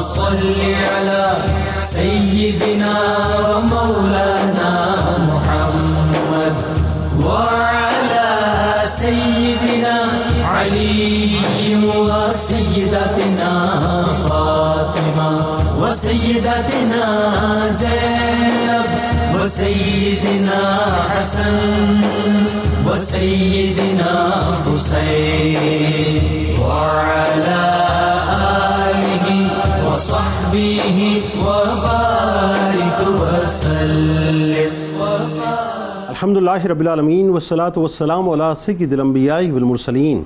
وصل على سيدنا ومولانا محمد وعلى سيدنا علي وسيدتنا فاطمة وسيدتنا अल्हम्दुलिल्लाह रब्बिल आलमीन वस्सलातु वस्सलाम अला सय्यिदिल अंबियाई वल मुरसलीन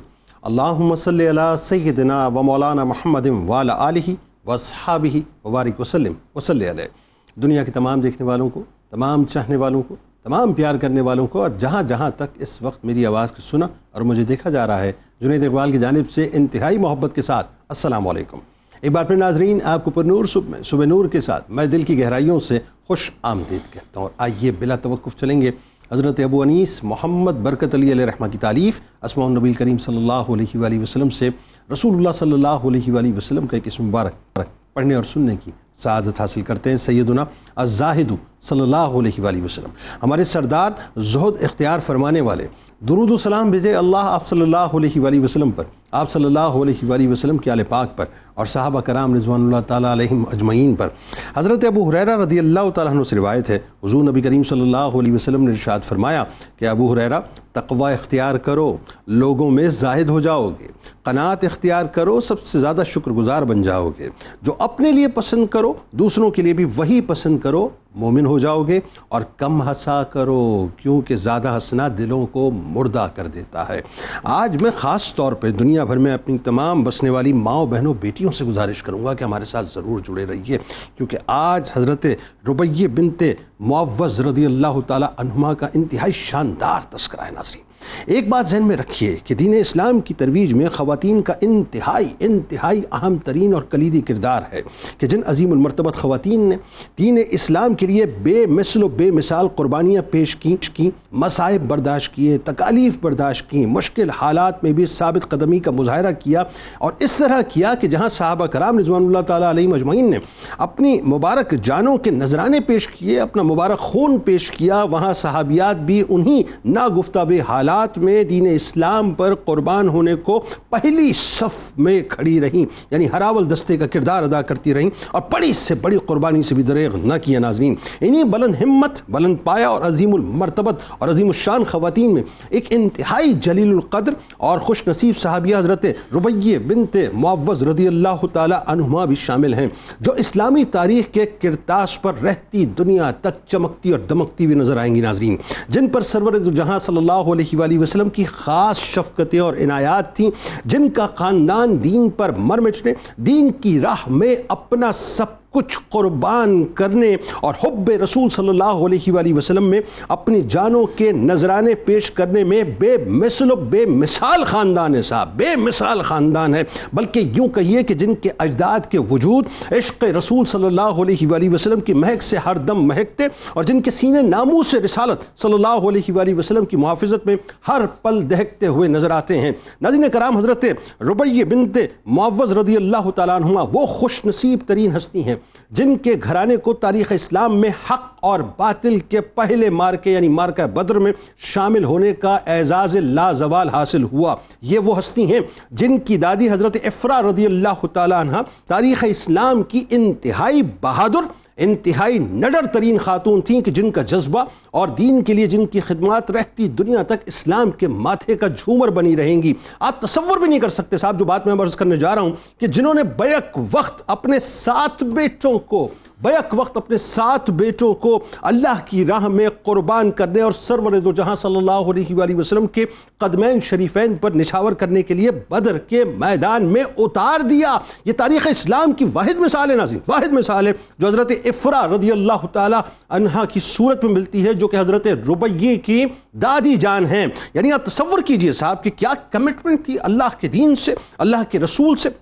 अल्लाहुम्मा सल्लि अला सय्यिदिना व मौलाना मुहम्मदिन व अला आलिहि व अस्हाबिहि व बारिक वसल्लम व सल्लि अलैहि दुनिया के तमाम देखने वालों को तमाम चाहने वालों को तमाम प्यार करने वालों को और जहाँ जहाँ तक इस वक्त मेरी आवाज़ को सुना और मुझे देखा जा रहा है जुनेद इकबाल की जानब से इंतहाई मोहब्बत के साथ असलकम एक बार फिर नाजरीन आपको पुरनूर सुबह सुबह नूर के साथ मैं दिल की गहराइयों से खुश आमदीद कहता हूँ और आइए बिला तवक़ चलेंगे हज़रत अबू अनीस मोहम्मद बरकत अली रहमा की तारीफ़ नबी करीम सल्लल्लाहु वसलम से रसूल सल्ला वसलम वसल्लम का एक इस मुबारक पढ़ने और सुनने की सदत हासिल करते हैं सैदुना अजाहिदू सल्लल्लाहु वसलम हमारे सरदार जहद इख्तियार फरमाने वाले दुरुदोसम सलाम भेजे अल्लाह आप सल्लल्लाहु अलैहि पर आप सल्लल्लाहु वसलम के आल पाक पर और साहब कराम रजवान तम अजमैन पर हज़रत अबू हुर रदी अल्लाह तु से रिवायत है हजूर नबी करीम सल्ला वसम ने रिशात फरमाया कि अबू हुर तकवा इख्तियार करो लोगों में जाहिद हो जाओगे कनात इख्तियार करो सबसे ज़्यादा शुक्रगुजार बन जाओगे जो अपने लिए पसंद करो दूसरों के लिए भी वही पसंद करो मोमिन हो जाओगे और कम हंसा करो क्योंकि ज़्यादा हंसना दिलों को मुर्दा कर देता है आज मैं ख़ास तौर पर दुनिया भर में अपनी तमाम बसने वाली माओ बहनों बेटी साथियों से गुजारिश करूँगा कि हमारे साथ ज़रूर जुड़े रहिए क्योंकि आज हज़रत रुबै बिनते मुआवज़ रदी अल्लाह तुमा का इंतहाई शानदार तस्करा है नाजरीन एक बात जहन में रखिए कि दीन इस्लाम की तरवीज में ख़वान का इंतहाई इंतहाई अहम तरीन और कलीदी किरदार है कि जिन अजीमरतबत ख़वान ने दीन इस्लाम के लिए बेमिसल बेमिसाल कुर्बानियाँ पेश की, मसाइब बर्दाश्त किए तकालीफ बर्दाश्त की मुश्किल हालात में भी साबित कदमी का मुजाहरा किया और इस तरह किया कि जहाँ साहबा कराम रजवान तली मजमैन ने अपनी मुबारक जानों के नजराने पेश किए अपना मुबारक खून पेश किया वहाँ सहाबियात भी उन्हीं नागुफ्ता हालात मुश्किलात में दीन इस्लाम पर क़ुरबान होने को पहली सफ़ में खड़ी रहीं यानी हरावल दस्ते का किरदार अदा करती रहीं और बड़ी से बड़ी क़ुरबानी से भी दरेग न किया नाजरीन इन्हीं बुलंद हिम्मत बुलंद पाया और अजीमरतबत और अजीमशान ख़वान में एक इंतहाई जलीलक़द्र और खुश नसीब साहबिया हज़रत रुबैये बिनते मुआवज़ रदी अल्लाह तुमा भी शामिल हैं जो इस्लामी तारीख के किरताश पर रहती दुनिया तक चमकती और दमकती हुई नज़र आएंगी नाजरीन जिन पर सरवर जहाँ सल्ला वसल्लम की ख़ास शफकतें और इनायात थी जिनका ख़ानदान दीन पर मर मिटने दीन की राह में अपना सब कुछ कुर्बान करने और हब रसूल सल्लल्लाहु अलैहि वसल्लम में अपनी जानों के नजराने पेश करने में बेमिसल बेमिसाल ख़ानदान है साहब बेमिसाल ख़ानदान है बल्कि यूँ कहिए कि जिनके अजदाद के वजूद इश्क रसूल सल्लल्लाहु अलैहि वसल्लम की महक से हर दम महकते और जिनके सीने नामू से रिसालत सल्लल्लाहु अलैहि वसल्लम की मुहाफ़त में हर पल दहकते हुए नजर आते हैं नाजिन कराम हज़रत रुबैय बिनते मुआवज़ रदी अल्लाह तुमा वो खुश नसीब तरीन हस्ती हैं जिनके घराने को तारीख इस्लाम में हक और बातिल के पहले मार्के यानी मार्का बद्र में शामिल होने का एजाज लाजवाल हासिल हुआ ये वो हस्ती हैं जिनकी दादी हज़रत इफ्रा रदी अल्लाह तारीख इस्लाम की इंतहाई बहादुर इंतहाई नडर तरीन खातून थी कि जिनका जज्बा और दीन के लिए जिनकी खिदमत रहती दुनिया तक इस्लाम के माथे का झूमर बनी रहेंगी आप तस्वर भी नहीं कर सकते साहब जो बात मैं अर्ज करने जा रहा हूँ कि जिन्होंने बैक वक्त अपने सात बेटों को बैक वक्त अपने सात बेटों को अल्लाह की राह में कुर्बान करने और सरवर दो जहाँ सल्ला वसलम के कदमैन शरीफैन पर निछावर करने के लिए बदर के मैदान में उतार दिया ये तारीख़ इस्लाम की वाद मिसाल है नाजी वाहिद मिसाल है जो हज़रत इफ़रा रदी अल्लाह तहा की सूरत में मिलती है जो कि हज़रत रुबैये की दादी जान है यानी आप तस्वर कीजिए साहब की क्या कमिटमेंट थी अल्लाह के दीन से अल्लाह के रसूल से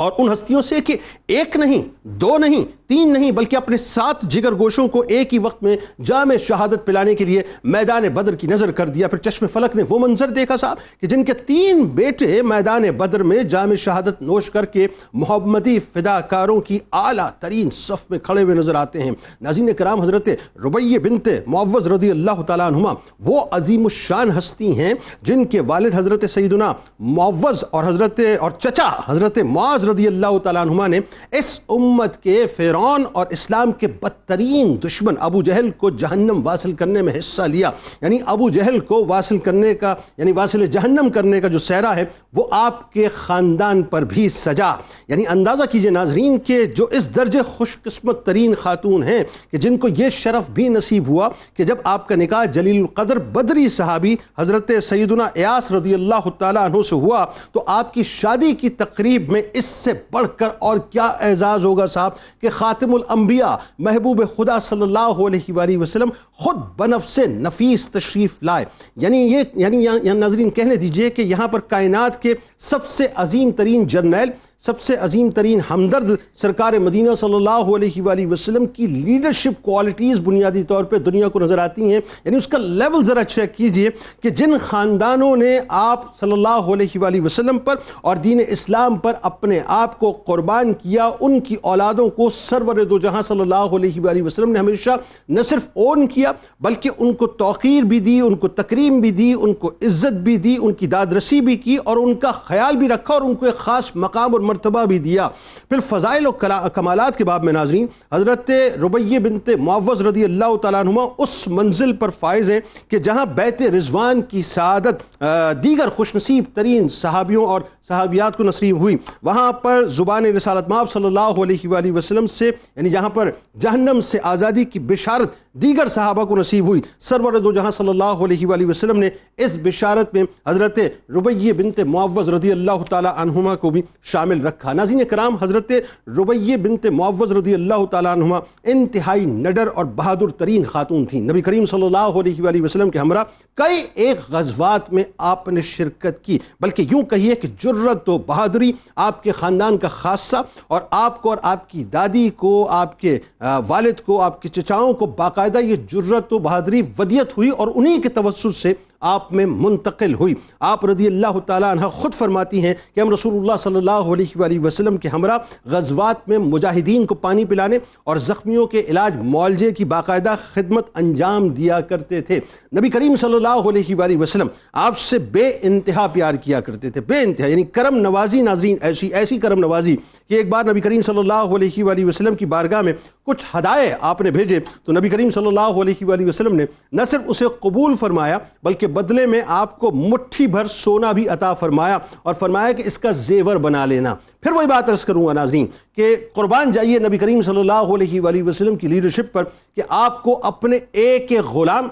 और उन हस्तियों से कि एक नहीं दो नहीं तीन नहीं बल्कि अपने सात जिगर गोशों को एक ही वक्त में जाम शहादत पिलाने के लिए मैदान बदर की नज़र कर दिया फिर चश्मे फलक ने वो मंजर देखा साहब कि जिनके तीन बेटे मैदान बदर में जाम शहादत नोश करके मोहम्मदी फिदाकारों की आला तरीन सफ में खड़े हुए नजर आते हैं नाजीन कराम हजरत रुबैय बिनते मोवज़ रदी अल्लाह तुमा वो अजीम शान हस्ती हैं जिनके वालद हजरत सईदना मोवज और हजरत और चचा हजरत मुआज रदी अल्लाह तुमा ने इस उम्मत के फेरों फ़िरौन और इस्लाम के बदतरीन दुश्मन अबू जहल को जहन्नम वासिल करने में हिस्सा लिया यानी अबू जहल को वासिल करने का यानी वासिल जहन्नम करने का जो सहरा है वो आपके ख़ानदान पर भी सजा यानी अंदाज़ा कीजिए नाजरीन के जो इस दर्ज खुशकस्मत तरीन खातून हैं कि जिनको ये शरफ़ भी नसीब हुआ कि जब आपका निकाह जलीलकदर बदरी साहबी हज़रत सैदना एयास रदी अल्लाह तु से हुआ तो आपकी शादी की तकरीब में इससे बढ़कर और क्या एजाज़ होगा साहब कि अंबिया महबूब खुदा सल्ला वसलम ख़ुद बनफ से नफीस तशरीफ़ लाए यानी ये यानी या, या, कहने दीजिए कि यहाँ पर कायनात के सबसे अजीम तरीन जर्नैल सबसे अजीम तरीन हमदर्द सरकार मदीना सल्लल्लाहु अलैहि वसल्लम की लीडरशिप क्वालिटीज़ बुनियादी तौर पे दुनिया को नज़र आती हैं यानी उसका लेवल ज़रा चेक कीजिए कि जिन ख़ानदानों ने आप सल्लल्लाहु अलैहि वसल्लम पर और दीन इस्लाम पर अपने आप को क़ुरबान किया उनकी औलादों को सरवर दो जहाँ सल्ला वसलम ने हमेशा न सिर्फ ओन किया बल्कि उनको तोक़ीर भी दी उनको तकरीम भी दी उनको इज़्ज़त भी दी उनकी दादरसी भी की और उनका ख्याल भी रखा और उनको एक ख़ास मकाम और मरतबा भी दिया फिर फ़ज़ाइल और के बाब में नाजरीन हज़रत रुबैय बिनत मुआवज़ रदी अल्लाह तुमा उस मंजिल पर फायज़ हैं कि जहाँ बैत रिजवान की सदत दीगर खुशनसीब तरीन सहाबियों और सहाबियात को नसीब हुई वहाँ पर ज़ुबान रसालत माब सल्ला वसलम से यानी जहाँ पर जहन्नम से आज़ादी की बिशारत दीगर साहबा को नसीब हुई सरवर दो जहाँ सल्ला वसलम ने इस बिशारत में हज़रत रुबैये बिनते मुआवज़ रदी अल्लाह तुमा को भी शामिल रखा नाजीन कराम हज़रत रुबैये बिनते मुआवज़ रदी अल्लाह तुमा इंतहाई नडर और बहादुर तरीन खातून थी नबी करीम सल्ला वसलम के हमरा कई एक गजबात में आपने शिरकत की बल्कि यूँ कहिए कि जुर्रत तो बहादुरी आपके ख़ानदान का खासा और आपको और आपकी दादी को आपके वालद को आपके चचाओं को बाका बाकायदा ये जुर्रत व बहादरी वदियत हुई और उन्हीं के तवसुल से आप में मुंतकिल हुई आप रदी अल्लाह तह ख़ुद फरमाती हैं कि हम रसूलुल्लाह सल्लल्लाहु अलैहि वसल्लम के हमरा गजवात में मुजाहिदीन को पानी पिलाने और ज़ख्मियों के इलाज मुआलजे की बाकायदा खिदमत अंजाम दिया करते थे नबी करीम सल्लल्लाहु अलैहि वसल्लम आपसे बे इंतहा प्यार किया करते थे बे इंतहा यानी करम नवाजी नाजरीन ऐसी ऐसी करम नवाजी कि एक बार नबी करीम सल्लल्लाहु अलैहि वसल्लम की बारगाह में कुछ हदाए आपने भेजे तो नबी करीम सल्लल्लाहु अलैहि वसल्लम ने न सिर्फ उसे कबूल फरमाया बल्कि बदले में आपको मुट्ठी भर सोना भी अता फरमाया और फरमाया कि इसका जेवर बना लेना फिर वही बात अर्ज़ करूँगा नाजीन कि क़ुरबान जाइए नबी करीम सल्लल्लाहु अलैहि वसल्लम की लीडरशिप पर कि आपको अपने एक एक ग़ुलाम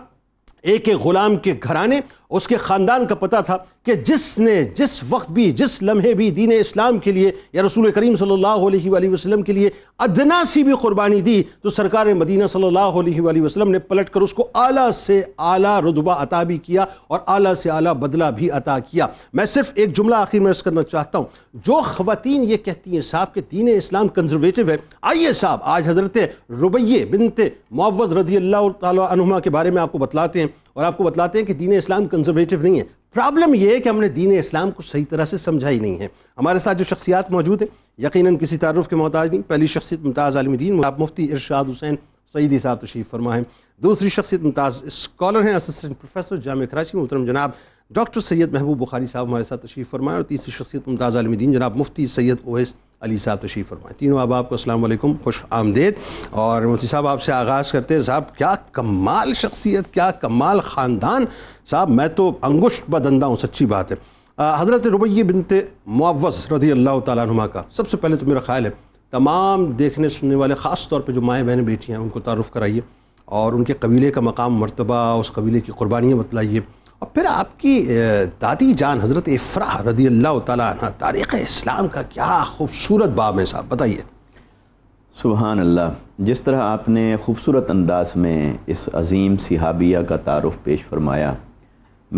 एक एक ग़ुलाम के घराने उसके ख़ानदान का पता था कि जिसने जिस वक्त भी जिस लम्हे भी दीन इस्लाम के लिए या रसूल करीम सल्लल्लाहु वसलम के लिए अदना सी भी कुरबानी दी तो सरकार मदीना सल्लल्लाहु वसलम ने पलट कर उसको अला से अला रुतबा अता भी किया और अला से अला बदला भी अता किया मैं सिर्फ एक जुमला आखिर में अर्ज़ करना चाहता हूँ जो खुतिन ये कहती हैं साहब के दीन इस्लाम कंजरवेटिव है आइए साहब आज हज़रत रुबैये बिनते मुआवज़ रजी अल्लाह तुम के बारे में आपको बतलाते हैं और आपको बतलाते हैं कि दीन इस्लाम कंजर्वेटिव नहीं है प्रॉब्लम यह है कि हमने दीन इस्लाम को सही तरह से समझा ही नहीं है हमारे साथ जो शख्सियात मौजूद हैं यकीन किसी तारफ़ के मोहताज नहीं पहली शख्सियत आलम दीन आप मुफ्ती इरशाद हुसैन सईदी साहब तशीफ फरमा है दूसरी शख्सियत मुमताज स्कॉलर हैं असिस्टेंट प्रोफेसर जाम कराची मोहतरम जनाब डॉक्टर सैयद महबूब बुखारी साहब हमारे साथ तशीफ फरमाए और तीसरी शख्सियत आलम दीन जनाब मुफ्ती सैयद ओएस अली साहब तशरीफ़ फरमाए तीनों अब आपको अस्सलाम खुश आमदेद और मुफ्ती साहब आपसे आगाज़ करते हैं साहब क्या कमाल शख्सियत क्या कमाल ख़ानदान साहब मैं तो अंगुश्त बदंदा हूँ सच्ची बात है हज़रत रुबैये बिनते मुआवस रजी अल्लाह तुम का सबसे पहले तो मेरा ख्याल है तमाम देखने सुनने वाले ख़ास तौर पर जो माएँ बहनें बेटियाँ हैं उनको तारफ़ कराइए और उनके कबीले का मकाम मरतबा उस कबीले की क़ुरबानियाँ बतलाइए और फिर आपकी दादी जान हज़रत इफ्रा रदी अल्लाह तारीख़ इस्लाम का क्या खूबसूरत बाब है साहब बताइए सुबहान अल्लाह जिस तरह आपने खूबसूरत अंदाज में इस अजीम सिहाबिया का तारफ़ पेश फरमाया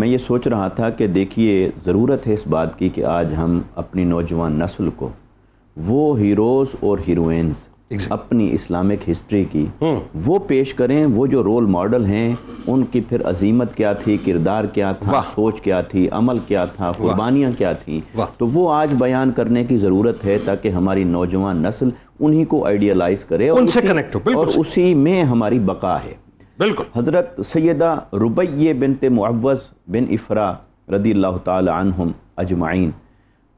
मैं ये सोच रहा था कि देखिए ज़रूरत है इस बात की कि आज हम अपनी नौजवान नस्ल को वो हीरोज़ और हीरोइंस अपनी इस्लामिक हिस्ट्री की हम्म। वो पेश करें वो जो रोल मॉडल हैं उनकी फिर अजीमत क्या थी किरदार क्या था सोच क्या थी अमल क्या था कुर्बानियाँ क्या थी तो वो आज बयान करने की ज़रूरत है ताकि हमारी नौजवान नस्ल उन्हीं को आइडियलाइज करे और उनसे कनेक्ट हो और उसी में हमारी बका है बिल्कुल हजरत सैदा रुबै बिनते मुआवज़ बिन इफ़रा रदी अल्लाह तम अजमाइन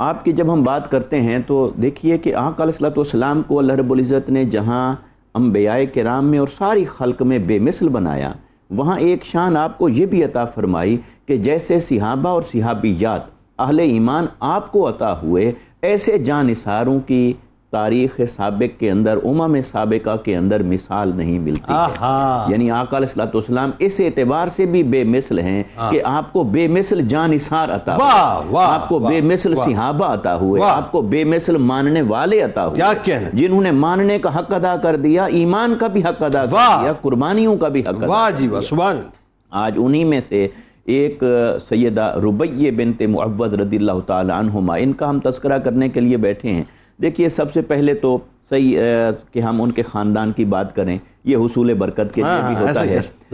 आपकी जब हम बात करते हैं तो देखिए कि आकलसलाम को अल्लाह रबुल्ज़त ने जहाँ के राम में और सारी खल्क में बेमिसल बनाया वहाँ एक शान आपको ये भी अता फरमाई कि जैसे सिहाबा और सिहाबियात अहल ईमान आपको अता हुए ऐसे जानसारों की तारीख सबक के अंदर उमम सबका के अंदर मिसाल नहीं मिलती है यानी सलाम इस एतबार से भी बेमिसल हैं हाँ। कि आपको बेमिसल जानसार अता वाह वा, आपको बेमिसल सिहाबा अता हुए आपको बेमिसल मानने वाले अता हुए जिन्होंने मानने का हक अदा कर दिया ईमान का भी हक अदा कर दिया कुर्बानियों का भी हक जी आज उन्हीं में से एक सैदा रुबैये बिनते मुअवद रदील्ला तुमा इनका हम तस्करा करने के लिए बैठे हैं देखिए सबसे पहले तो सही कि हम उनके ख़ानदान की बात करें ये हसूल बरकत के हाँ, लिए भी हाँ, होता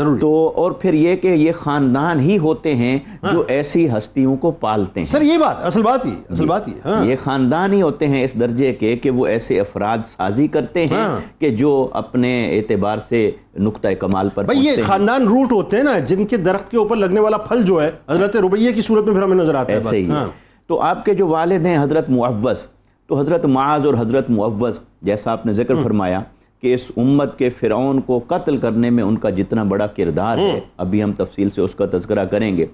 है तो और फिर ये कि ये ख़ानदान ही होते हैं हाँ, जो ऐसी हस्तियों को पालते हैं सर ये बात असल बात ही असल बात ही हाँ, ये ख़ानदान ही होते हैं इस दर्जे के कि वो ऐसे अफराद साजी करते हैं हाँ, कि जो अपने एतबार से नुकता कमाल पर भाई ये खानदान रूट होते हैं ना जिनके दरख्त के ऊपर लगने वाला फल जो है हजरत रुबैया की सूरत में फिर हमें नजर आता है ऐसे ही हाँ। तो आपके जो वालद हैं हजरत मुआवस तो हज़रत माज और हज़रत मुआवज़ जैसा आपने जिक्र हम्म। फरमाया कि इस उम्मत के फ़िरौन को कत्ल करने में उनका जितना बड़ा किरदार है हम्म। अभी हम तफसील से उसका तस्करा करेंगे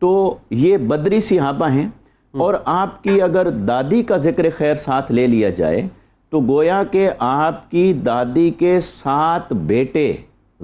तो ये बदरी सिहाबा हैं हम्म। और आपकी अगर दादी का जिक्र खैर साथ ले लिया जाए तो गोया के आपकी दादी के सात बेटे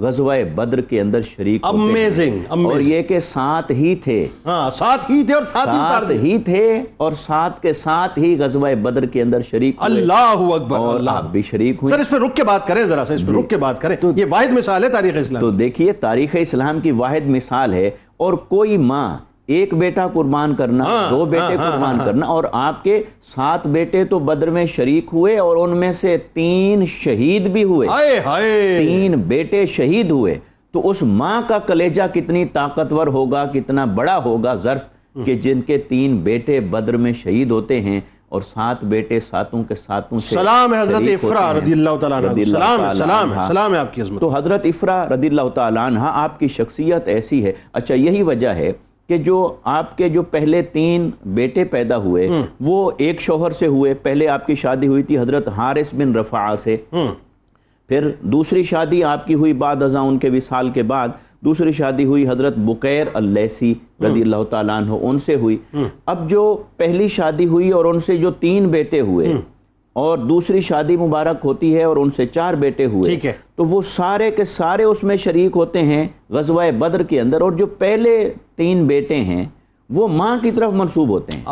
गजवा बद्र के अंदर शरीक अमेजिंग और ये के साथ ही थे हाँ, साथ ही थे और साथ, साथ ही, ही थे और साथ के साथ ही गजवा बद्र के अंदर शरीक अल्लाह अकबर अल्लाह भी शरीक हुए सर इस पे रुक के बात करें जरा सर इस पे रुक के बात करें तो ये वाहिद मिसाल है तारीख इस्लाम तो देखिए तारीख इस्लाम की वाहिद मिसाल है और कोई माँ एक बेटा कुर्बान करना हाँ, दो हाँ, बेटे हाँ, हाँ, कुर्बान हाँ, करना और आपके सात बेटे तो बद्र में शरीक हुए और उनमें से तीन शहीद भी हुए हाय हाय तीन बेटे शहीद हुए तो उस माँ का कलेजा कितनी ताकतवर होगा कितना बड़ा होगा जर्फ हम्म। कि जिनके तीन बेटे बद्र में शहीद होते हैं और सात बेटे सातों के सातों से सलाम है हजरत इफ्रा रदी अल्लाह सलाम सलाम है सलाम है आपकी तो हजरत इफ्रा रदी अल्लाह आपकी शख्सियत ऐसी है अच्छा यही वजह है कि जो आपके जो पहले तीन बेटे पैदा हुए हम्म। वो एक शोहर से हुए पहले आपकी शादी हुई थी हजरत हारिस बिन रफा से हम्म। फिर दूसरी शादी आपकी हुई बाद हजा उनके विसाल के बाद दूसरी शादी हुई हजरत बुकैर अल्लैसी रजी अल्लाह उनसे हुई हम्म। अब जो पहली शादी हुई और उनसे जो तीन बेटे हुए और दूसरी शादी मुबारक होती है और उनसे चार बेटे हुए ठीक है तो वो सारे के सारे उसमें शरीक होते हैं गजवा बद्र के अंदर और जो पहले तीन बेटे हैं वो माँ की तरफ मनसूब होते हैं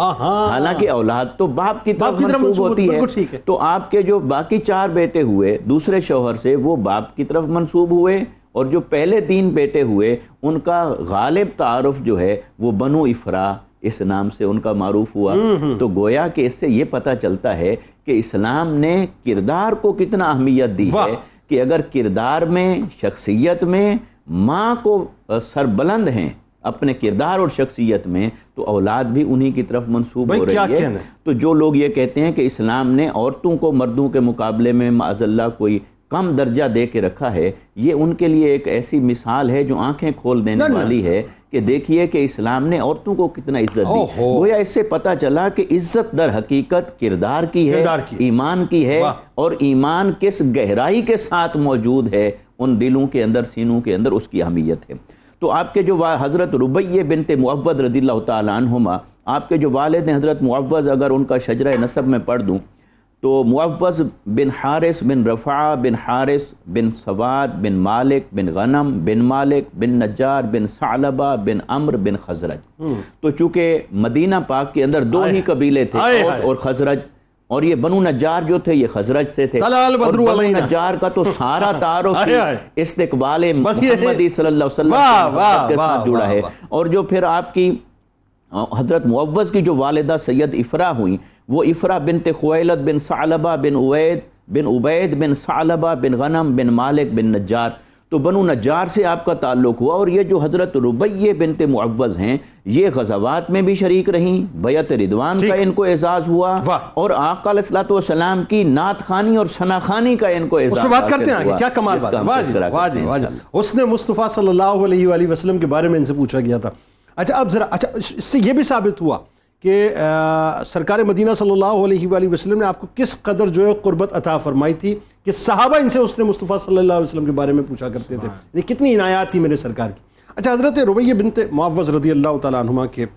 हालांकि औलाद तो बाप की तरफ, तरफ मनसूब होती है।, है तो आपके जो बाकी चार बेटे हुए दूसरे शोहर से वो बाप की तरफ मनसूब हुए और जो पहले तीन बेटे हुए उनका गालिब तारफ जो है वो बनु इफरा इस नाम से उनका मारूफ हुआ हम्म, हम्म। तो गोया कि इससे ये पता चलता है कि इस्लाम ने किरदार को कितना अहमियत दी है कि अगर किरदार में शख्सियत में माँ को सरबलंद हैं अपने किरदार और शख्सियत में तो औलाद भी उन्हीं की तरफ मंसूब हो रही है तो जो लोग ये कहते हैं कि इस्लाम ने औरतों को मर्दों के मुकाबले में माजल्ला कोई कम दर्जा दे के रखा है ये उनके लिए एक ऐसी मिसाल है जो आंखें खोल देने वाली है कि देखिए कि इस्लाम ने औरतों को कितना इज्जत दी या इससे पता चला कि इज्जत दर हकीकत किरदार की है ईमान की है और ईमान किस गहराई के साथ मौजूद है उन दिलों के अंदर सीनों के अंदर उसकी अहमियत है तो आपके जो हज़रत रुबैय बिनते मुअवद रदील्ला तुमा आपके जो वालद हैं हज़रत मुआवज़ अगर उनका शजरा नसब में पढ़ दूँ तो मुआवज़ बिन हारिस बिन रफ़ा बिन हारिस बिन सवाद बिन मालिक बिन गनम बिन मालिक बिन नजार बिन सालबा बिन अम्र बिन खजरज हम्म। तो चूंकि मदीना पाक के अंदर दो ही कबीले थे आए, आए, और खजरज और ये बनु नजार जो थे ये खजरज से थे और बनु नजार का तो सारा तारुफ इस्तकबाल जुड़ा है और जो फिर आपकी हजरत मुआवज़ की जो वालदा सैयद इफ़रा हुई वो इफ़रा बिन तखलत बिन सालबा बिन उवैद बिन उबैद बिन सालबा बिन गनम बिन मालिक बिन नजार तो बनु नजार से आपका ताल्लुक हुआ और ये जो हज़रत रुबैये बिनते मुअवज़ हैं ये गजावात में भी शरीक रहीं बैत रिदवान का इनको एजाज हुआ और आकाम की नात खानी और शना खानी का इनको बात करते हैं आगे क्या कमाल बात उसने मुस्तफ़ा सल्लल्लाहु अलैहि वसल्लम के बारे में इनसे पूछा गया था अच्छा अब ज़रा अच्छा इससे ये भी साबित हुआ कि सरकार मदीना सल्लल्लाहु अलैहि वसल्लम ने आपको किस कदर जो है क़ुरबत अता फरमाई थी कि सहाबा इनसे उसने मुस्तफ़ा सल्लल्लाहु अलैहि वसल्लम के बारे में पूछा करते थे यानी कितनी इनायात थी मेरे सरकार की अच्छा हज़रत रुबैया बिनत मुआवज़ रदी अल्लाह तुमा के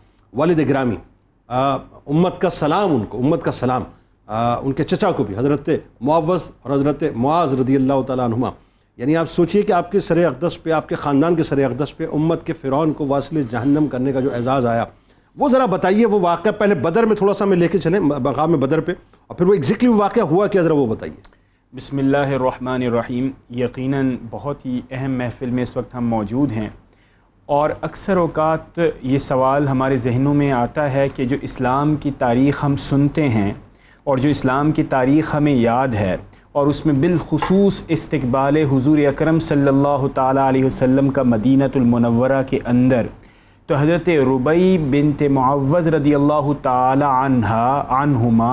वालद ग्रामी उम्मत का सलाम उनको उम्मत का सलाम आ, उनके चचा को भी हज़रत मुआवज़ और हज़रत मुआज़ रदी अल्लाह तुमा यानी आप सोचिए कि आपके सर अकदस पे आपके ख़ानदान के सर अकदस पे उम्मत के फ़िरौन को वासिल जहन्नम करने का जो एजाज़ आया वो ज़रा बताइए वो वाक़ पहले बदर में थोड़ा सा मैं लेके चले मकाम बदर पे और फिर वो एग्जैक्टली वो वाक़ हुआ क्या ज़रा वो बताइए बसमीम यकीनन बहुत ही अहम महफ़िल में इस वक्त हम मौजूद हैं और अक्सर अवकात ये सवाल हमारे जहनों में आता है कि जो इस्लाम की तारीख़ हम सुनते हैं और जो इस्लाम की तारीख़ हमें याद है और उसमें बिलखसूस इस्तबाल हजूर अक्रम सल्ला वसम का मदीनतमनवरा के अंदर तो हज़रत रुबई बिन मुआवज़ रदी अल्लाह तहुमा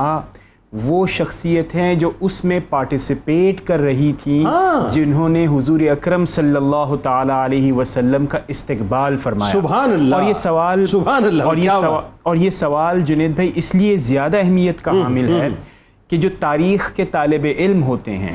वो शख्सियत हैं जो उसमें पार्टिसिपेट कर रही थी हाँ। जिन्होंने हुजूर अकरम सल्लल्लाहु अलैहि वसल्लम का इस्तकबाल फरमाया और ये सवाल और ये सवाल और ये सवाल जुनेद भाई इसलिए ज़्यादा अहमियत का हम्म, हामिल है हम्म। कि जो तारीख़ के तालब इल्म होते हैं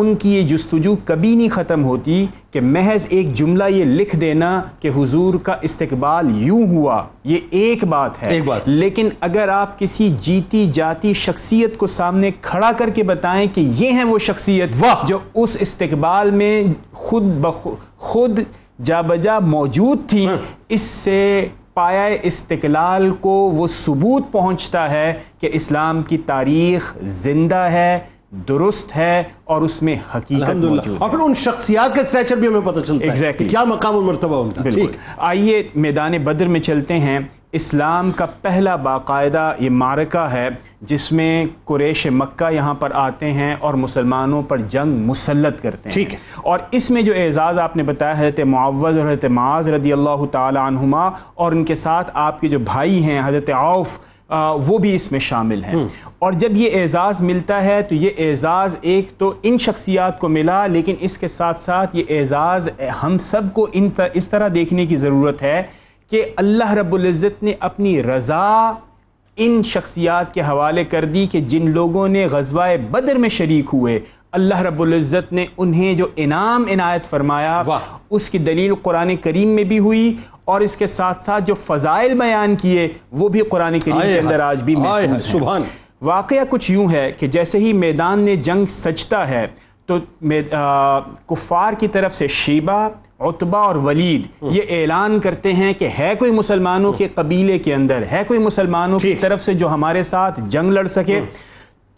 उनकी ये जस्तजू कभी नहीं ख़त्म होती कि महज एक जुमला ये लिख देना कि हुजूर का इस्तकबाल यूं हुआ ये एक बात है एक बात। लेकिन अगर आप किसी जीती जाती शख्सियत को सामने खड़ा करके बताएं कि ये हैं वो शख्सियत जो उस इस्तकबाल में खुद ब खुद जा बजा मौजूद थी हाँ। इससे पाया इस्तलाल को वो सबूत पहुंचता है कि इस्लाम की तारीख ज़िंदा है दुरुस्त है और उसमें हकीकत और फिर उन शख्सियात का स्ट्रेचर भी हमें पता चलता exactly. है कि क्या मकाम और मरतबा उनका बिल्कुल आइए मैदान बद्र में चलते हैं इस्लाम का पहला बाकायदा ये मारका है जिसमें कुरेश मक्का यहाँ पर आते हैं और मुसलमानों पर जंग मुसलत करते हैं ठीक है और इसमें जो एज़ाज़ आपने बताया हज़रत मुआवज़ और हज़रत माज रदी अल्लाह तुमा और उनके साथ आपके जो भाई हैं हज़रत आउफ़ वो भी इसमें शामिल हैं हम्म। और जब ये एज़ाज़ मिलता है तो ये एज़ाज़ एक तो इन शख्सियात को मिला लेकिन इसके साथ साथ ये एज़ाज़ हम सब को इन तर, इस तरह देखने की ज़रूरत है कि अल्लाह रबुल्ज़त ने अपनी रज़ा इन शख्सियात के हवाले कर दी कि जिन लोगों ने गजवा बदर में शरीक हुए अल्लाह रबुल्जत ने उन्हें जो इनाम इनायत फरमाया उसकी दलील कुरान करीम में भी हुई और इसके साथ साथ जो फजाइल बयान किए वो भी कुरान करीम के अंदर आज भी सुबह वाक़ कुछ यूं है कि जैसे ही मैदान ने जंग सचता है तो कुफार की तरफ से शीबा उतबा और वलीद हम्म। ये ऐलान करते हैं कि है कोई मुसलमानों के हम्म। कबीले के अंदर है कोई मुसलमानों की तरफ से जो हमारे साथ जंग लड़ सके हम्म।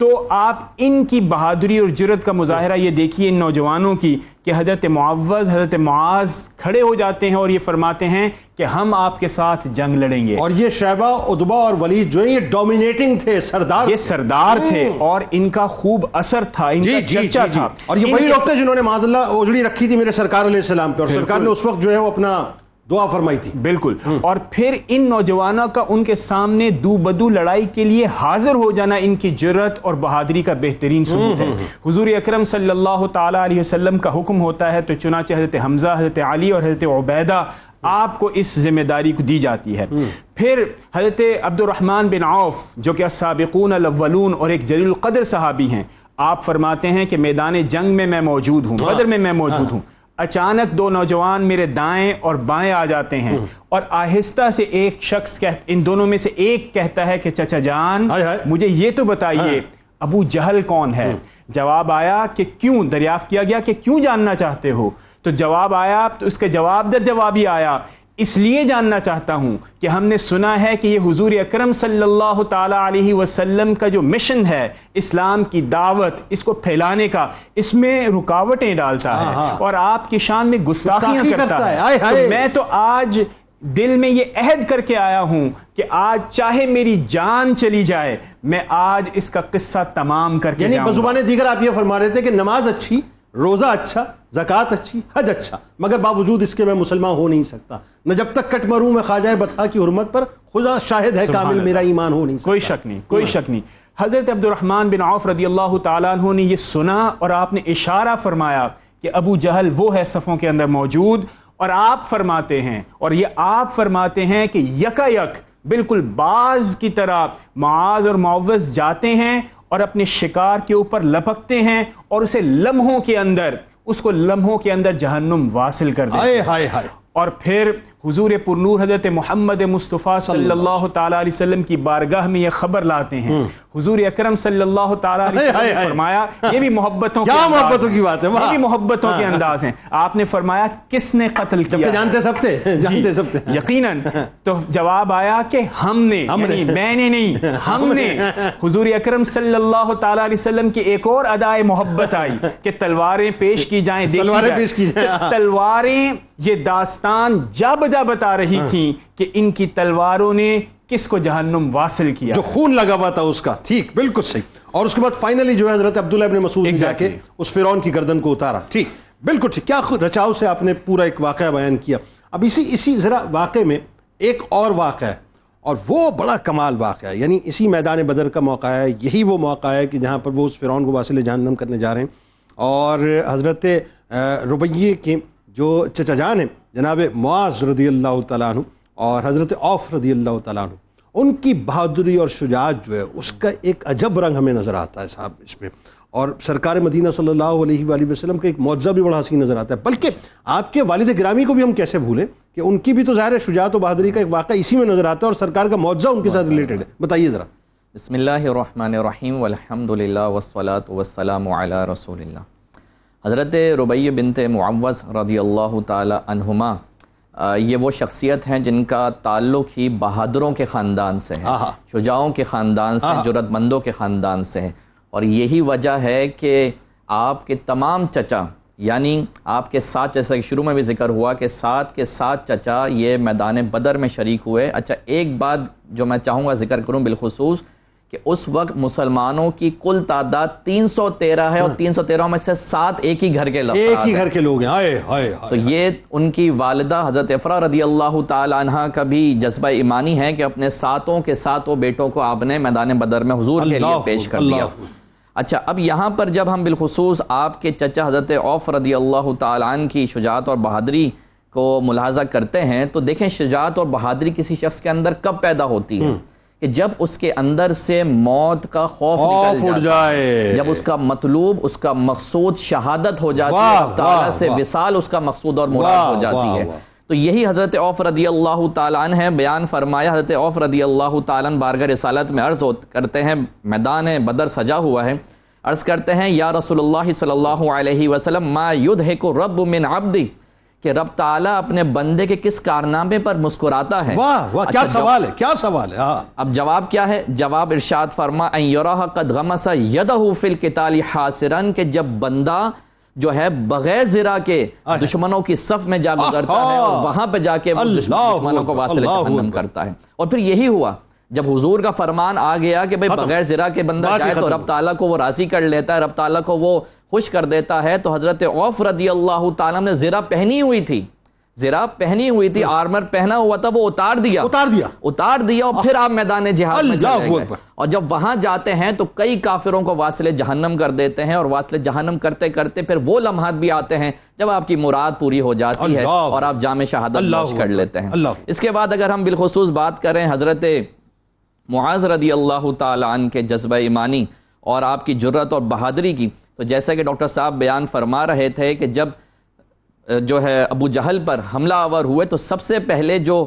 तो आप इनकी बहादुरी और जरूरत का मुजाहरा ये देखिए इन नौजवानों की कि हजरत मुआवज हजरत मुआज खड़े हो जाते हैं और ये फरमाते हैं कि हम आपके साथ जंग लड़ेंगे और ये शहबा उदबा और वली जो ये डोमिनेटिंग थे सरदार ये सरदार थे हम्म। और इनका खूब असर था इनका जी, जी, जी, था। जी, और ये वही लोग थे जिन्होंने माजल्ला उजड़ी रखी थी मेरे सरकार पे और सरकार ने उस वक्त जो है वो अपना दुआ फरमाई थी बिल्कुल हम्म। और फिर इन नौजवानों का उनके सामने दूबदू लड़ाई के लिए हाजिर हो जाना इनकी जरूरत और बहादरी का बेहतरीन हम्म, सबूत है हम्म, हुजूर अकरम सल्लल्लाहु अलैहि वसल्लम का हुक्म होता है तो चुनाचे हजरत हमजा हजरत अली और हजरत उबैदा आपको इस जिम्मेदारी को दी जाती है फिर हजरत अब्दुलरहमान बिन औफ जो कि सबकून अलवलून और एक जलील कदर सहाबी हैं आप फरमाते हैं कि मैदान जंग में मैं मौजूद हूँ कदर हाँ। में मैं मौजूद हाँ। हूँ अचानक दो नौजवान मेरे दाएं और बाएं आ जाते हैं हम्म। और आहिस्ता से एक शख्स कह इन दोनों में से एक कहता है कि चचा जान हाय हाय। मुझे ये तो बताइए हाँ। अबू जहल कौन है हम्म। जवाब आया कि क्यों दरियाफ्त किया गया कि क्यों जानना चाहते हो तो जवाब आया तो उसके जवाब दर जवाब ही आया इसलिए जानना चाहता हूं कि हमने सुना है कि ये हुजूर अकरम सल्लल्लाहु ताला अलैहि वसल्लम का जो मिशन है इस्लाम की दावत इसको फैलाने का इसमें रुकावटें डालता है हाँ, हाँ। और आपकी शान में गुस्ताखियां करता, करता है, है। आए, आए। तो मैं तो आज दिल में ये अहद करके आया हूं कि आज चाहे मेरी जान चली जाए मैं आज इसका किस्सा तमाम करके यानी बजुबान दीगर आप ये फरमा रहे थे कि नमाज अच्छी रोज़ा अच्छा ज़क़़त अच्छी हज अच्छा मगर बावजूद इसके मैं मुसलमान हो नहीं सकता न जब तक कट मरूँ मैं ख्वाजा बता की हरमत पर खुदा शाहिद है कामिल मेरा ईमान हो नहीं कोई शक नहीं कोई शक नहीं हज़रत अब्दुलरहमान बिन आफ रदी अल्लाह तु ने यह सुना और आपने इशारा फरमाया कि अबू जहल वो है सफ़ों के अंदर मौजूद और आप फरमाते हैं और ये आप फरमाते हैं कि यकायक बिल्कुल बाज की तरह माज और मुआवज जाते हैं और अपने शिकार के ऊपर लपकते हैं और उसे लम्हों के अंदर उसको लम्हों के अंदर जहन्नुम वासिल कर देते हैं और फिर हुजूर पुरनूर हज़रत मोहम्मद मुस्तफ़ा सल्लल्लाहु ताला वसल्लम की बारगाह में यह खबर लाते हैं हम्म। हुजूर अकरम सल्लल्लाहु ताला ने फरमाया ये भी मोहब्बतों क्या मोहब्बतों की बात है ये भी मोहब्बतों के हाँ। अंदाज हैं आपने फरमाया किसने कत्ल तो किया जानते सब थे जानते सब थे यकीनन तो जवाब आया कि हमने हमने मैंने नहीं हमने हुजूर अकरम सल्लल्लाहु ताला वसल्लम की एक और अदाए मोहब्बत आई कि तलवारें पेश की जाए तलवारें पेश की जाएं हाँ। तलवारें ये दास्तान जब वजह बता रही हाँ। थी कि इनकी तलवारों ने किसको जहन्नुम वासिल किया जो खून लगा हुआ था उसका ठीक बिल्कुल सही और उसके बाद फाइनली जो है अब्दुल्ला इब्ने मसूद exactly. जाके उस फिरौन की गर्दन को उतारा ठीक बिल्कुल ठीक क्या रचाव से आपने पूरा एक वाक़ बयान किया अब इसी इसी ज़रा वाक़े में एक और वाक़ है और वो बड़ा कमाल वाक़ है यानी इसी मैदान बदर का मौका है यही वो मौका है कि जहाँ पर वो उस फिरौन को वासिल जहन्नम करने जा रहे हैं और हज़रत रुबैये के जो चचाजान हैं जनाब मुआज़ रदी अल्लाह तु और हज़रत औफ रदी अल्लाह तु उनकी बहादुरी और शुजात जो है उसका एक अजब रंग हमें नज़र आता है साहब इसमें और सरकार मदीना सल्लल्लाहु अलैहि वसल्लम का एक मुआवजा भी बड़ा हसीन नज़र आता है बल्कि आपके वालिद ग्रामी को भी हम कैसे भूलें कि उनकी भी तो ज़ाहिर शुजात और बहादुरी का एक वाक़ा इसी में नज़र आता है और सरकार का मुआवजा उनके साथ रिलेटेड है बताइए ज़रा बसमिल्लर रहीम वसलात वसलाम रसोल्ला हज़रत रुबै बिनत मुआवज़ रदी अल्लाह तुमा ये वो शख्सियत हैं जिनका ताल्लुक ही बहादुरों के ख़ानदान से है शुजाओं के ख़ानदान से जरूरतमंदों के ख़ानदान से है और यही वजह है कि आपके तमाम चचा यानी आपके साथ जैसा कि शुरू में भी जिक्र हुआ कि साथ के साथ चचा ये मैदान बदर में शरीक हुए अच्छा एक बात जो मैं चाहूँगा जिक्र करूँ बिलखसूस कि उस वक्त मुसलमानों की कुल तादाद 313 है और 313 हाँ। में से सात एक ही घर के लोग एक ही घर के लोग हैं हाय हाय तो ये उनकी वालदा हजरत अफरा रदी अल्लाह तह का भी जज्बा ईमानी है कि अपने सातों के सातों बेटों को आपने मैदान बदर में हजूर के लिए पेश कर दिया अच्छा अब यहाँ पर जब हम बिलखसूस आपके चचा हजरत औफ रदी अल्लाह तन की शुजात और बहादरी को मुलाजा करते हैं तो देखें शुजात और बहादरी किसी शख्स के अंदर कब पैदा होती है हम्म। कि जब उसके अंदर से मौत का खौफ निकल जाए जब उसका मतलूब उसका मकसूद शहादत हो जाती है ताला से विशाल उसका मकसूद और मुराद हो जाती है तो यही हज़रत औफ रदी अल्लाह तालन है बयान फरमाया हज़रत औफ रदी अल्लाह तालन बारगर रसालत में अर्ज़ करते हैं मैदान है बदर सजा हुआ है अर्ज़ करते हैं या रसोल्ला सल्ला वसलम मा युद्ध है को रब मिन आबदी कि रब ताला अपने बंदे के किस कारनामे पर मुस्कुराता है वाह वाह क्या अच्छा, सवाल है क्या सवाल है हाँ। अब जवाब क्या है जवाब इरशाद फरमा कद गमसा यदहू फिल किताली हासिरन के जब बंदा जो है बगैर जिरा के दुश्मनों की सफ में जा गुजरता है और वहां पर जाके दुश्मनों को वासिल जहन्नम करता है और फिर यही हुआ जब हुजूर का फरमान आ गया कि भाई बगैर जिरा के बंदा जाए तो रब ताला को वो राजी कर लेता है रब ताला को वो खुश कर देता है तो हज़रत औफ रदी अल्लाह तम ने ज़रा पहनी हुई थी ज़रा पहनी हुई थी आर्मर पहना हुआ था वो उतार दिया उतार दिया उतार दिया और फिर आप मैदान जहाज और जब वहां जाते हैं तो कई काफिरों को वासिले जहन्नम कर देते हैं और वासिले जहन्नम करते करते फिर वो लम्हा भी आते हैं जब आपकी मुराद पूरी हो जाती है और आप जाम शहादत कर लेते हैं इसके बाद अगर हम बिलखसूस बात करें हज़रत मुआज रदी अल्लाह तन ईमानी और आपकी जरूरत और बहादरी की तो जैसा कि डॉक्टर साहब बयान फरमा रहे थे कि जब जो है अबू जहल पर हमला आवर हुए तो सबसे पहले जो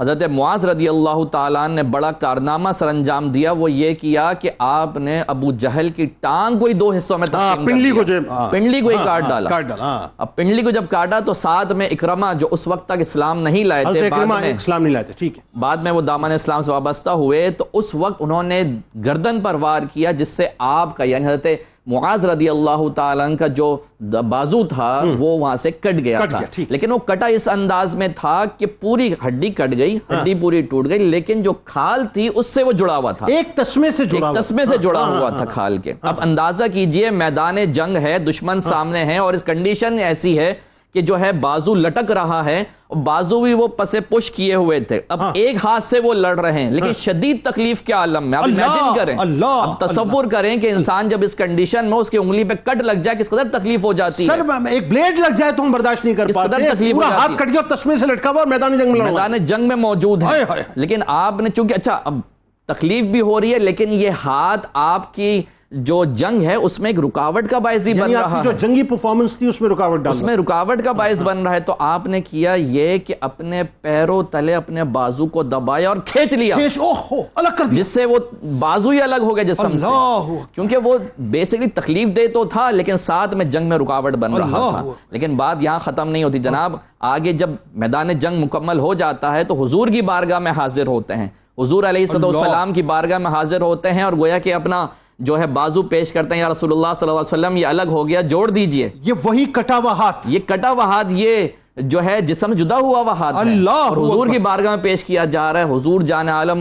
हज़रत मुआज़ रदी अल्लाह तालान ने बड़ा कारनामा सर अंजाम दिया वो ये किया कि आपने अबू जहल की टांग को ही दो हिस्सों में हाँ, हाँ, पिंडली को पिंडली को ही हाँ, काट हाँ, डाला काट डाला अब पिंडली को जब काटा तो साथ में इकरमा जो उस वक्त तक इस्लाम नहीं लाए थे बाद में इस्लाम नहीं लाए थे ठीक है बाद में वो दामन इस्लाम से वाबस्ता हुए तो उस वक्त उन्होंने गर्दन पर वार किया जिससे आपका यानी हजरत मुआज रदी अल्लाह का जो बाजू था हम्म। वो वहां से कट गया कट था गया, लेकिन वो कटा इस अंदाज में था कि पूरी हड्डी कट गई हाँ। हड्डी पूरी टूट गई लेकिन जो खाल थी उससे वो जुड़ा हुआ था एक तस्मे से जुड़ा एक तस्मे से जुड़ा हाँ, हाँ, हुआ था खाल के अब अंदाजा कीजिए मैदान जंग है दुश्मन सामने है और कंडीशन ऐसी है कि जो है बाजू लटक रहा है बाजू भी वो पसे पुश किए हुए थे अब हाँ। एक हाथ से वो लड़ रहे हैं लेकिन हाँ। शदीद तकलीफ के आलम में इमेजिन करें अब तस्वुर करें कि इंसान जब इस कंडीशन में उसकी उंगली पे कट लग जाए किस कदर तकलीफ हो जाती सर, है एक ब्लेड लग जाए तो हम बर्दाश्त नहीं कर पाते तकलीफ हाथ कट गया से लटका हुआ मैदान जंग में मैदान जंग में मौजूद है लेकिन आपने चूंकि अच्छा अब तकलीफ भी हो रही है लेकिन ये हाथ आपकी जो जंग है उसमें एक रुकावट का बायस ही बन रहा है जो जंगी परफॉर्मेंस थी उसमें रुकावट डाल उसमें रुकावट का बायस हाँ। बन रहा है तो आपने किया ये कि अपने पैरों तले अपने बाजू को दबाया और खींच लिया खेच, ओहो, अलग कर दिया जिससे वो बाजू ही अलग हो गया जिसम से क्योंकि वो बेसिकली तकलीफ दे तो था लेकिन साथ में जंग में रुकावट बन रहा था लेकिन बात यहाँ खत्म नहीं होती जनाब आगे जब मैदान जंग मुकम्मल हो जाता है तो हुजूर की बारगाह में हाजिर होते हैं हजूर सलाम की बारगाह में हाजिर होते हैं और गोया कि अपना जो है बाजू पेश करते हैं या रसूलुल्लाह सल्लल्लाहु अलैहि वसल्लम ये अलग हो गया जोड़ दीजिए ये वही कटा हुआ हाथ ये कटा हुआ हाथ ये जो है जिसम जुदा हुआ हुआ हाथ अल्लाह हुजूर की बारगाह में पेश किया जा रहा है हुजूर जान आलम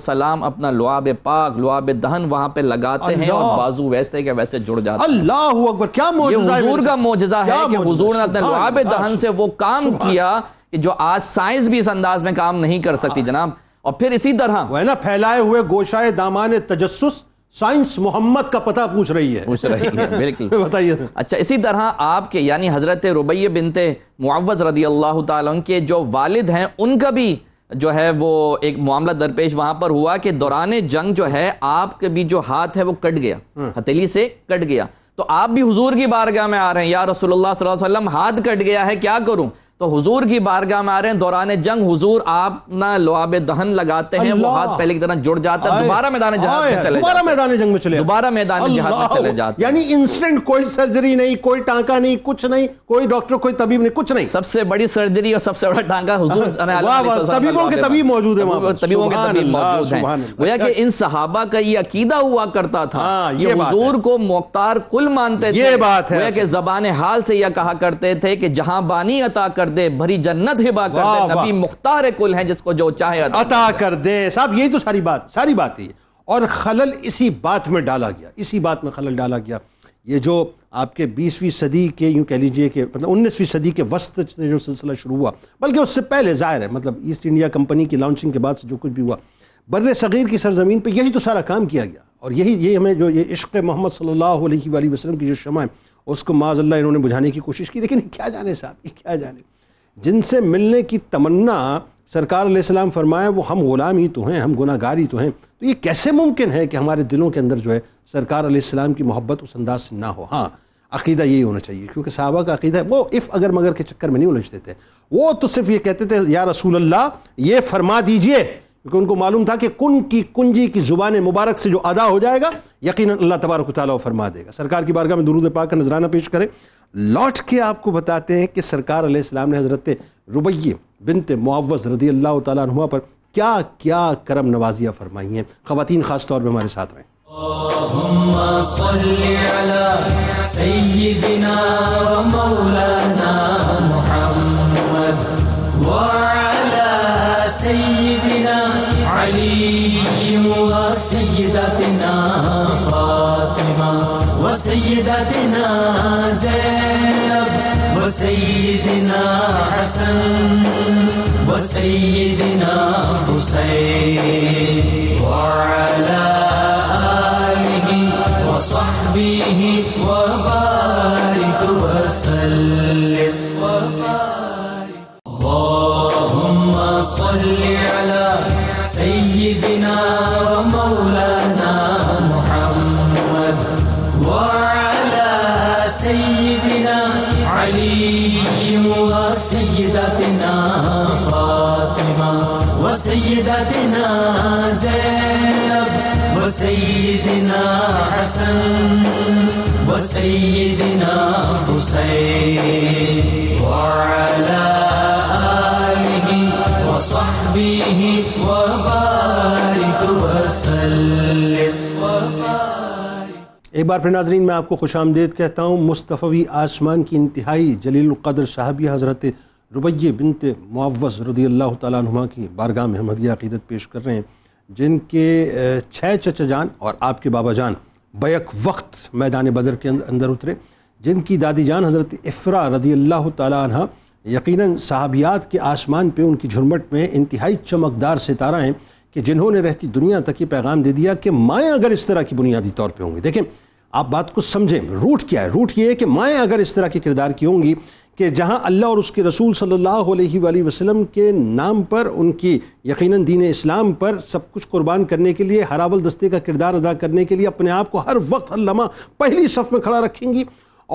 सलाम अपना लुआब पाक लुआब दहन वहां पे लगाते हैं और बाजू वैसे के वैसे जुड़ जाते हैं अल्लाह अकबर क्या हुजूर का मोजा है कि हुजूर ने अपने लुआब दहन से वो काम किया कि जो आज साइंस भी इस अंदाज में काम नहीं कर सकती हाँ। जनाब और फिर इसी तरह फैलाए हुए गोशाए दामाने तजस्स साइंस मोहम्मद का पता पूछ रही है पूछ रही है बिल्कुल बताइए अच्छा इसी तरह आपके यानी हज़रत रुबैय बिनते मुआवज़ रदी अल्लाह के जो वालिद हैं उनका भी जो है वो एक मामला दरपेश वहां पर हुआ कि दौरान जंग जो है आपके भी जो हाथ है वो कट गया हम्म। हथेली से कट गया तो आप भी हुजूर की बारगाह में आ रहे हैं या अलैहि वसल्लम हाथ कट गया है क्या करूं तो हुजूर की बारगाह में आ रहे हैं दौरान जंग हुजूर आप ना लोआब दहन लगाते हैं वो हाथ पहले की तरह जुड़ जाता है दोबारा मैदान जहाज में चले दोबारा मैदान जंग में चले दोबारा मैदान जहाज में चले जाते यानी इंस्टेंट कोई सर्जरी नहीं कोई टांका नहीं कुछ नहीं कोई डॉक्टर कोई तबीब नहीं कुछ नहीं सबसे बड़ी सर्जरी और सबसे बड़ा टांका हुजूर तबीबों के तबीब मौजूद है भैया कि इन सहाबा का ये अकीदा हुआ करता था हाँ, ये हुजूर को मुख्तार कुल मानते थे ये बात है जबान हाल से यह कहा करते थे कि जहां बानी अता कर कर दे भरी जन्नत हिबा कर दे नबी मुख्तार कुल है जिसको जो चाहे अता, अता कर दे साहब यही तो सारी बात सारी बात है और खलल इसी बात में डाला गया इसी बात में खलल डाला गया ये जो आपके 20वीं सदी के यूँ कह लीजिए कि मतलब 19वीं सदी के वस्त से जो सिलसिला शुरू हुआ बल्कि उससे पहले ज़ाहिर है मतलब ईस्ट इंडिया कंपनी की लॉन्चिंग के बाद से जो कुछ भी हुआ बर सग़ीर की सरजमीन पे यही तो सारा काम किया गया और यही ये हमें जो ये इश्क मोहम्मद सल्ला वसलम की जो शमा है उसको माजल्ला इन्होंने बुझाने की कोशिश की लेकिन क्या जाने साहब क्या जाने जिनसे मिलने की तमन्ना सरकार सलाम फरमाए वो हम ग़ुलाम ही तो हैं हम गुनागार ही तो हैं तो ये कैसे मुमकिन है कि हमारे दिलों के अंदर जो है सरकार सलाम की मोहब्बत उस अंदाज से ना हो हाँ अकीदा यही होना चाहिए क्योंकि साहबा का अकीदा वो इफ़ अगर मगर के चक्कर में नहीं उलझते थे वो तो सिर्फ ये कहते थे या रसूल अल्लाह ये फरमा दीजिए क्योंकि उनको मालूम था कि कुन की कुंजी की ज़ुबान मुबारक से जो अदा हो जाएगा यकीन अल्लाह तबारक ताली फरमा देगा सरकार की बारगाह में दुरूद पाक का नजराना पेश करें लौट के आपको बताते हैं कि सरकार आसमाम ने हज़रत रुबैये बिनते मुआवज़ रदी अल्लाह तुआ पर क्या क्या करम नवाजियाँ फरमाई हैं ख़वान ख़ास तौर पर हमारे साथ रहें मौलाना سيدتنا فاطمة وسيدتنا زينب وسيدنا حسن وسيدنا حسين وعلى آله وصحبه وبارك وسلم اللهم صلِّ وسيدتنا زينب وسيدنا حسن وسيدنا حسين وعلى آله وصحبه وبارك وسلم एक बार फिर नाजरीन मैं आपको खुश आमदेद कहता हूँ मुस्तफ़ी आसमान की इंतहाई जलील कदर साहबी हज़रत रुबैये बिनत मुआवज़ रदी अल्लाह तुमा की बारगाह में हम अकीदत पेश कर रहे हैं जिनके छः चचा जान और आपके बाबा जान बैक वक्त मैदान बदर के अंदर उतरे जिनकी दादी जान हज़रत इफ़रा रदी अल्लाह तह यकीन साहबियात के आसमान पर उनकी झुरमट में इंतहाई चमकदार सितारा हैं कि जिन्होंने रहती दुनिया तक ये पैगाम दे दिया कि माएँ अगर इस तरह की बुनियादी तौर पर होंगी देखें आप बात को समझें रूट क्या है रूट ये है कि माएँ अगर इस तरह के किरदार की होंगी कि जहाँ अल्लाह और उसके रसूल सल्लल्लाहु अलैहि वसल्लम के नाम पर उनकी यकीनन दीन इस्लाम पर सब कुछ कुर्बान करने के लिए हरावल दस्ते का किरदार अदा करने के लिए अपने आप को हर वक्त अल्लामा पहली सफ़ में खड़ा रखेंगी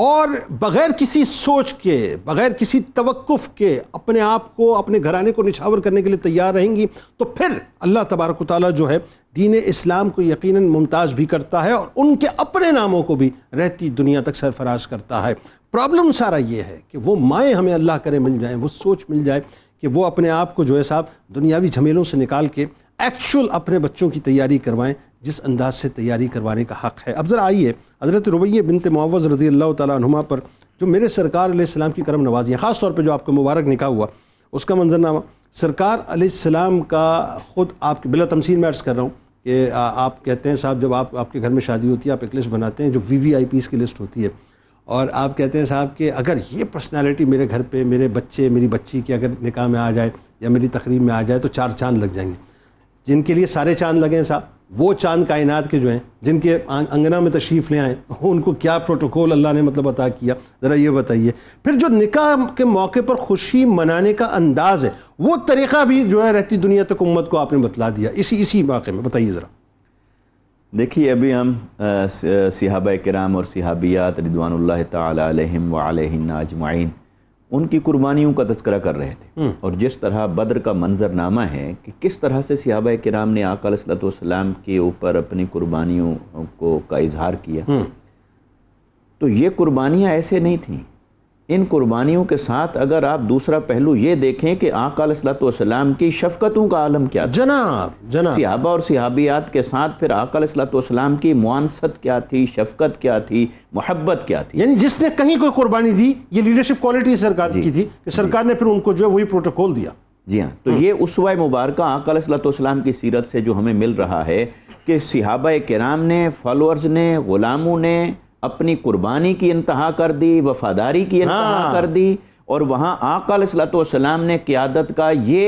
और बगैर किसी सोच के बगैर किसी तवक्कुफ के अपने आप को अपने घराने को निछावर करने के लिए तैयार रहेंगी तो फिर अल्लाह तबारक ताली जो है दीन इस्लाम को यकीन मुमताज़ भी करता है और उनके अपने नामों को भी रहती दुनिया तक सरफराज करता है प्रॉब्लम सारा ये है कि वो माएँ हमें अल्लाह करे मिल जाएँ वो सोच मिल जाए कि वो अपने आप को जो है साहब दुनियावी झमेलों से निकाल के एक्चुअल अपने बच्चों की तैयारी करवाएं जिस अंदाज से तैयारी करवाने का हक़ है अब ज़रा आइए हज़रत रवैये बिनत मुआवज़ रज़ी अल्लाह तुमा पर जो मेरे सरकार सलाम की करम नवाजी ख़ास तौर पर जो आपको मुबारक निकाह हुआ उसका मंजरनामा सरकार सलाम का ख़ुद आपके बिला तमसीन में अर्ज़ कर रहा हूँ कि आप कहते हैं साहब जब आप आपके घर में शादी होती है आप एक लिस्ट बनाते हैं जो वी वी आई पीज़ की लिस्ट होती है और आप कहते हैं साहब कि अगर ये पर्सनालिटी मेरे घर पे मेरे बच्चे मेरी बच्ची की अगर निकाह में आ जाए या मेरी तकरीब में आ जाए तो चार चांद लग जाएंगे जिनके लिए सारे चांद लगे हैं साहब वो चांद कायनात के जो हैं जिनके अंगना में तशरीफ़ ले आए उनको क्या प्रोटोकॉल अल्लाह ने मतलब अता किया ज़रा ये बताइए फिर जो निकाह के मौके पर खुशी मनाने का अंदाज़ है वो तरीक़ा भी जो है रहती दुनिया तक उम्मत को आपने बतला दिया इसी इसी मौके में बताइए ज़रा देखिए अभी हम सिहाब कराम और सिहाबियात रिदवान तम वालजमाइन उनकी कुर्बानियों का तस्करा कर रहे थे हम्म। और जिस तरह बद्र का मंजरनामा है कि किस तरह से सियाबा कराम ने आकाम के ऊपर अपनी कुर्बानियों को का इजहार किया हम्म। तो ये कुर्बानियाँ ऐसे नहीं थीं इन कुर्बानियों के साथ अगर आप दूसरा पहलू ये देखें कि आकाम की शफकतों का आलम क्या जनाब जनाब सिहाबा और सिहाबियात के साथ फिर आकाम की मुआनसत क्या थी शफकत क्या थी मोहब्बत क्या थी यानी जिसने कहीं कोई कुर्बानी दी ये लीडरशिप क्वालिटी सरकार की थी कि सरकार ने फिर उनको जो वही प्रोटोकॉल दिया जी हाँ तो हम्म। ये उस वाय मुबारक आकाम की सीरत से जो हमें मिल रहा है कि सिहाबा कराम ने फॉलोअर्स ने ग़ुलामों ने अपनी कुर्बानी की इंतहा कर दी वफादारी की इंतहा हाँ। कर दी और वहाँ आकलतम ने क्यादत का ये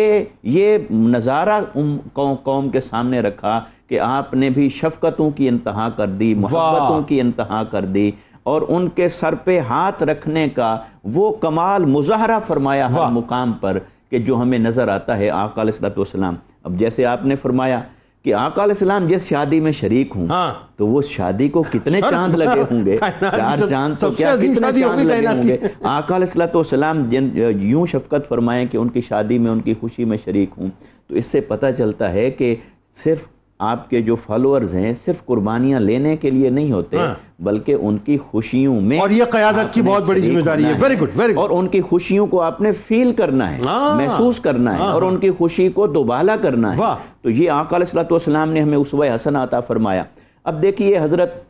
ये नज़ारा कौ कौम के सामने रखा कि आपने भी शफकतों की इंतहा कर दी मोहब्बतों की इंतहा कर दी और उनके सर पे हाथ रखने का वो कमाल मुजाहरा फरमाया हर मुकाम पर कि जो हमें नज़र आता है आकलतम अब जैसे आपने फरमाया कि आकाल इस्लाम जिस शादी में शरीक हूं हाँ। तो वो शादी को कितने चांद लगे होंगे चार चांद तो क्या कितने चांद लगे होंगे आकाल इस्लाम जिन यूं शफकत फरमाएं कि उनकी शादी में उनकी खुशी में शरीक हूं तो इससे पता चलता है कि सिर्फ आपके जो फॉलोअर्स हैं सिर्फ कुर्बानियां लेने के लिए नहीं होते हाँ। बल्कि उनकी खुशियों में और ये क्यादत की बहुत बड़ी जिम्मेदारी है वेरी गुड वेरी गुड और उनकी खुशियों को आपने फील करना है हाँ। महसूस करना है हाँ। और उनकी खुशी को दोबाला करना है तो ये आकलतम ने हमें उस हसन आता फरमाया अब देखिए हजरत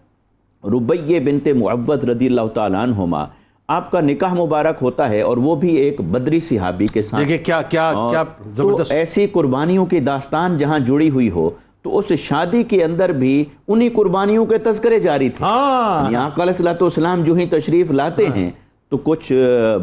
रुबैये बिनते मुहबत रदी तुमा आपका निकाह मुबारक होता है और वो भी एक बदरी सिहाबी के साथ देखिए क्या क्या क्या तो ऐसी कुर्बानियों की दास्तान जहां जुड़ी हुई हो तो उस शादी के अंदर भी उन्हीं कुर्बानियों के तस्करे जारी थे यहाँ सलाम जो ही तशरीफ लाते हाँ। हैं तो कुछ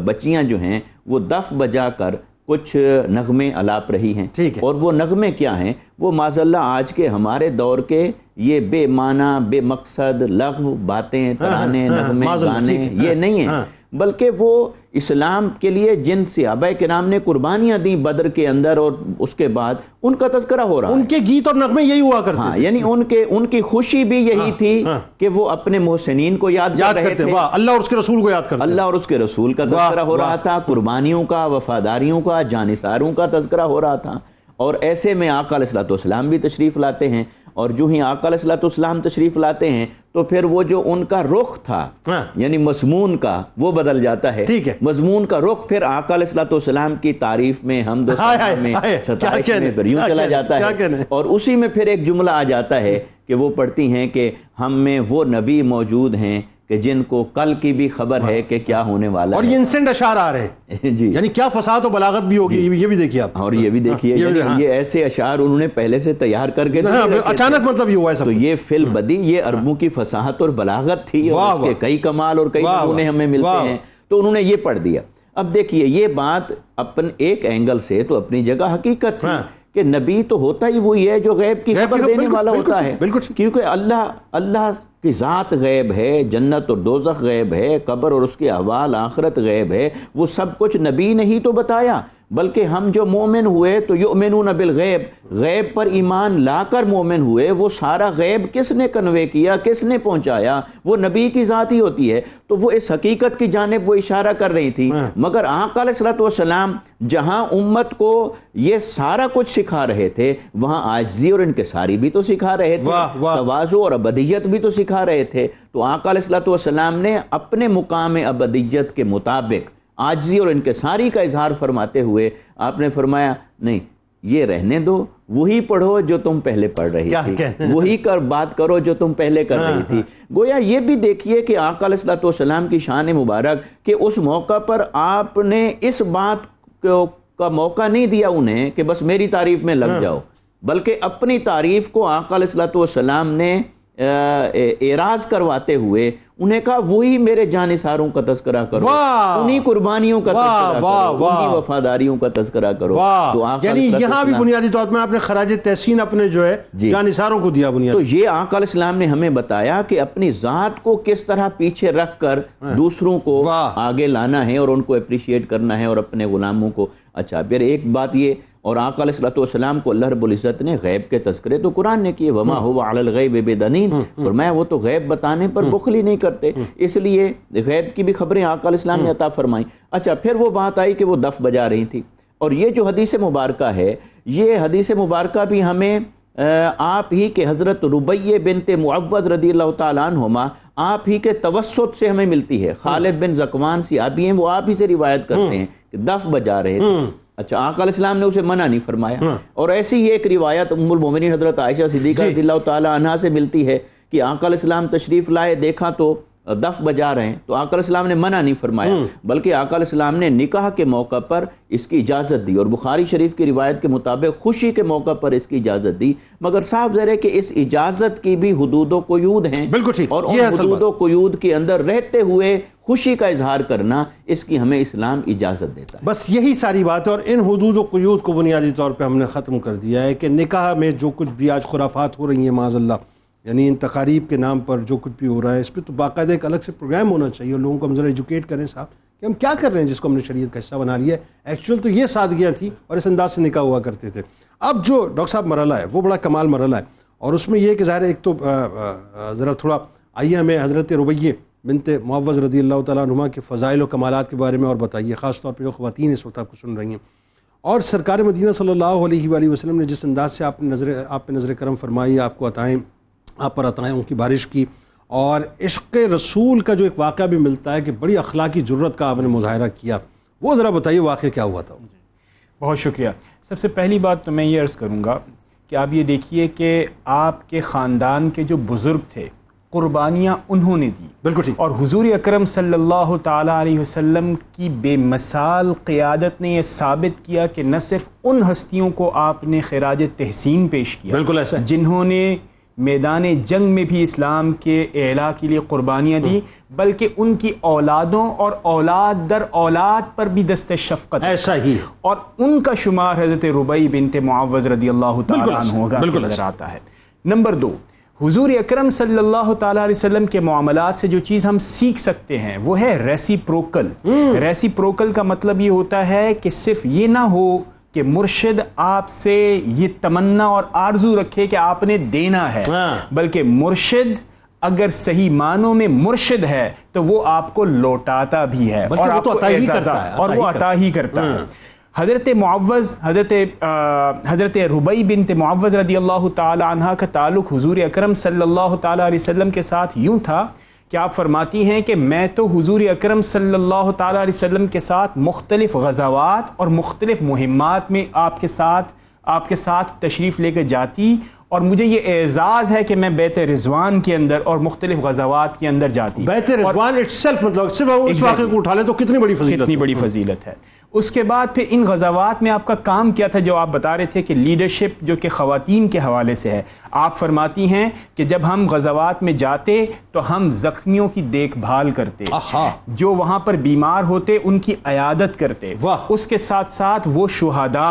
बच्चियां जो हैं वो दफ बजा कर कुछ नगमे अलाप रही हैं ठीक है और वो नगमे क्या हैं वो माजल्ला आज के हमारे दौर के ये बेमाना बेमकसद लघ बातें तराने हाँ, हाँ, हाँ नगमे गाने ये नहीं है बल्कि वो इस्लाम के लिए जिन सियाबा के नाम ने कुर्बानियां दी बदर के अंदर और उसके बाद उनका तस्करा हो रहा उनके गीत और नगमे यही हुआ करते हाँ, यानी उनके उनकी खुशी भी यही हाँ, थी हाँ, कि वो अपने मोहसिन को याद याद रहे थे अल्लाह और उसके रसूल को याद कर अल्लाह और उसके रसूल का तस्करा हो रहा था कुर्बानियों का वफादारियों का जानसारों का तस्करा हो रहा था और ऐसे में आकाम भी तशरीफ़ लाते हैं और जो ही आकलतम तशरीफ़ लाते हैं तो फिर वो जो उनका रुख था हाँ। यानी मजमून का वो बदल जाता है ठीक है मजमून का रुख फिर आकलतम की तारीफ में हम दो में फिर यूं चला जाता है और उसी में फिर एक जुमला आ जाता है कि वो पढ़ती हैं कि हम में वो नबी मौजूद हैं कि जिनको कल की भी खबर है कि क्या होने वाला और है और ये इंस्टेंट अशार आ रहे हैं जी यानी क्या फसाद और बलागत भी होगी ये भी देखिए आप और ये भी देखिए हाँ, ये, हाँ। ये ऐसे अशार उन्होंने पहले से तैयार करके हाँ, अचानक मतलब ये हुआ है सब तो ये फिल हाँ। बदी ये अरबों की फसाहत और बलागत थी और कई कमाल और कई उन्हें हमें मिलते हैं तो उन्होंने ये पढ़ दिया अब देखिए ये बात अपन एक एंगल से तो अपनी जगह हकीकत है कि नबी तो होता ही वही है जो गैब की खबर देने वाला होता है बिल्कुल क्योंकि अल्लाह अल्लाह कि ज़ात गैब है जन्नत और दोजख गैब है कब्र और उसके अहवाल आखरत गैब है वो सब कुछ नबी ने ही तो बताया बल्कि हम जो मोमिन हुए तो यो युमिन नबिल गैब गैब पर ईमान ला कर मोमिन हुए वो सारा गैब किसने कन्वे किया किसने पहुंचाया वो नबी की ज़ात ही होती है तो वो इस हकीकत की जानब वो इशारा कर रही थी हाँ। मगर आकाम जहां उम्मत को ये सारा कुछ सिखा रहे थे वहां आजी और इनके सारी भी तो सिखा रहे थे तोज़ो और अबदीयत भी तो सिखा रहे थे तो आकाम ने अपने मुकाम अबदीयत के मुताबिक आजी और इनकसारी का इजहार फरमाते हुए आपने फरमाया नहीं ये रहने दो वही पढ़ो जो तुम पहले पढ़ रही थी वही कर बात करो जो तुम पहले कर हाँ, रही थी हाँ। गोया ये भी देखिए कि आकाम की शान मुबारक कि उस मौका पर आपने इस बात को का मौका नहीं दिया उन्हें कि बस मेरी तारीफ में लग हाँ। जाओ बल्कि अपनी तारीफ को आकाम ने एराज करवाते हुए उन्हें कहा वही मेरे जानिसारों का तस्करा करो उन्हीं कुर्बानियों का तस्करा करो उन्हीं वफादारियों का तस्करा करो तो यानी यहाँ भी बुनियादी तौर पर आपने खराज तहसीन अपने जो है जानिसारों को दिया बुनियाद तो ये आकल इस्लाम ने हमें बताया कि अपनी जात को किस तरह पीछे रख कर हाँ। दूसरों को आगे लाना है और उनको अप्रिशिएट करना है और अपने गुलामों को अच्छा फिर एक बात ये और आकलम को अल्लाह रबुल्ज़त ने गैब के तस्करे तो कुरान ने किए वमा हो वालगैब और मैं वो तो गैब बताने पर हम्म। बुखली नहीं करते हम्म। इसलिए गैब की भी खबरें आका इस्लाम ने हम्म। अता फरमाई अच्छा फिर वो बात आई कि वो दफ बजा रही थी और ये जो हदीस मुबारक है ये हदीस मुबारक भी हमें आप ही के हज़रत रुबैये बिनते मुअवद रदी तुमा आप ही के तवसत से हमें मिलती है खालिद बिन जकवान सी आप ही हैं वो आप ही से रिवायत करते हैं कि दफ बजा रहे थे अच्छा आकल इस्लाम ने उसे मना नहीं फरमाया हाँ। और ऐसी ही एक रिवायत उमुल मोमिन हजरत आयशा सिद्दीका रजील्ला तला से मिलती है कि आकल इस्लाम तशरीफ़ लाए देखा तो दफ बजा रहे हैं तो आकल इस्लाम ने मना नहीं फरमाया हम्म। बल्कि आकल इस्लाम ने निकाह के मौका पर इसकी इजाज़त दी और बुखारी शरीफ की रिवायत के मुताबिक खुशी के मौका पर इसकी इजाज़त दी मगर साफ जर है कि इस इजाज़त की भी हदूद कयूद हैं बिल्कुल ठीक और हदूद कयूद के अंदर रहते हुए खुशी का इजहार करना इसकी हमें इस्लाम इजाज़त देता है बस यही सारी बात है और इन हदूद कयूद को बुनियादी तौर पर हमने ख़त्म कर दिया है कि निकाह में जो कुछ भी आज खुराफात हो रही है माजल्ला यानी इन तकारीब के नाम पर जो कुछ भी हो रहा है इस पर तो बाकायदा एक अलग से प्रोग्राम होना चाहिए और लोगों को हम ज़रा एजुकेट करें साहब कि हम क्या कर रहे हैं जिसको हमने शरीय का हिस्सा बना लिया है एक्चुअल तो ये सादगियाँ थी और इस अंदाज से निकाह हुआ करते थे अब जो डॉक्टर साहब मरला है वो बड़ा कमाल मरला है और उसमें यह कि ज़ाहिर एक तो ज़रा थोड़ा आइए हमें हज़रत रुबैये बिनते मुआवज़ रदी अल्लाह तुमा के फ़ज़ाइल व कमालत के बारे में और बताइए ख़ास तौर पर जो ख़वान इस वक्त आपको सुन रही हैं और सरकार मदीना सल्लल्लाहु अलैहि वसल्लम ने जिस अंदाज से आपने नज़र आप पे नज़र करम फरमाई आपको अतएँ आप पर अताएँ उनकी बारिश की और इश्क रसूल का जो एक वाक़ भी मिलता है कि बड़ी अखलाकी ज़रूरत का आपने मुजाहरा किया वो ज़रा बताइए वाक़ क्या हुआ था बहुत शुक्रिया सबसे पहली बात तो मैं ये अर्ज़ करूँगा कि आप ये देखिए कि आपके ख़ानदान के जो बुज़ुर्ग थे कुर्बानियाँ उन्होंने दी बिल्कुल ठीक और हुजूर अकरम सल्लल्लाहु अलैहि वसल्लम की बेमिसाल क़ियादत ने यह साबित किया कि न सिर्फ उन हस्तियों को आपने खराज तहसीन पेश किया बिल्कुल ऐसा जिन्होंने मैदान जंग में भी इस्लाम के एला के लिए कुर्बानियाँ दी बल्कि उनकी औलादों और औलाद दर औलाद पर भी दस्त शफकत ऐसा ही और उनका शुमार हज़रत रुबई बिनते मुआवज़ रदी अल्लाह नज़र आता है नंबर दो हजूर अक्रम सल्लल्लाहु अलैहि वसल्लम के मामला से जो चीज़ हम सीख सकते हैं वह है रेसी प्रोकल हम्म। रेसी प्रोकल का मतलब ये होता है कि सिर्फ ये ना हो कि मुर्शिद आपसे ये तमन्ना और आरजू रखे कि आपने देना है हाँ। बल्कि मुर्शिद अगर सही मानों में मुर्शिद है तो वो आपको लौटाता भी है और वो तो अता ही करता है और वो अता ही करता है हाँ। हज़रत मुआवज़ हज़रत हज़रत रुबई बिन मुआवज़ रदी अल्लाह तला का ताल्लुक़ हुजूर अकरम सल्लल्लाहु अलैहि वसल्लम के साथ यूं था कि आप फरमाती हैं कि मैं तो हुजूर अकरम सल्लल्लाहु अलैहि वसल्लम के साथ मुख्तलिफ़ गज़ावात और मुख्तलिफ़ मुहिमात में आपके साथ आपके साथ तशरीफ़ लेकर जाती और मुझे ये एज़ाज़ है कि मैं बेत रिजवान के अंदर और मुख्तलिफ गजावात के अंदर जाती हूँ मतलब सिर्फ उस exactly. को उठा लें तो कितनी बड़ी फजीलत कितनी बड़ी फजीलत है उसके बाद फिर इन गजावात में आपका काम क्या था जो आप बता रहे थे कि लीडरशिप जो कि ख़वातीन के हवाले से है आप फरमाती हैं कि जब हम गजावात में जाते तो हम ज़ख्मियों की देखभाल करते जो वहाँ पर बीमार होते उनकी अयादत करते उसके साथ साथ वो शुहदा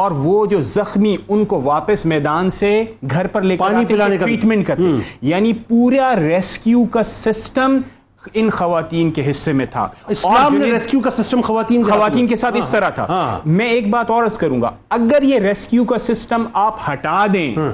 और वो जो जख्मी उनको वापस मैदान से घर पर लेकर पानी पिलाने का ट्रीटमेंट करते हम्म। यानी पूरा रेस्क्यू का सिस्टम इन खातन के हिस्से में था इस्लाम ने रेस्क्यू का सिस्टम खातन खातन के साथ हाँ, इस तरह था हाँ, मैं एक बात और अर्ज करूंगा अगर ये रेस्क्यू का सिस्टम आप हटा दें हाँ।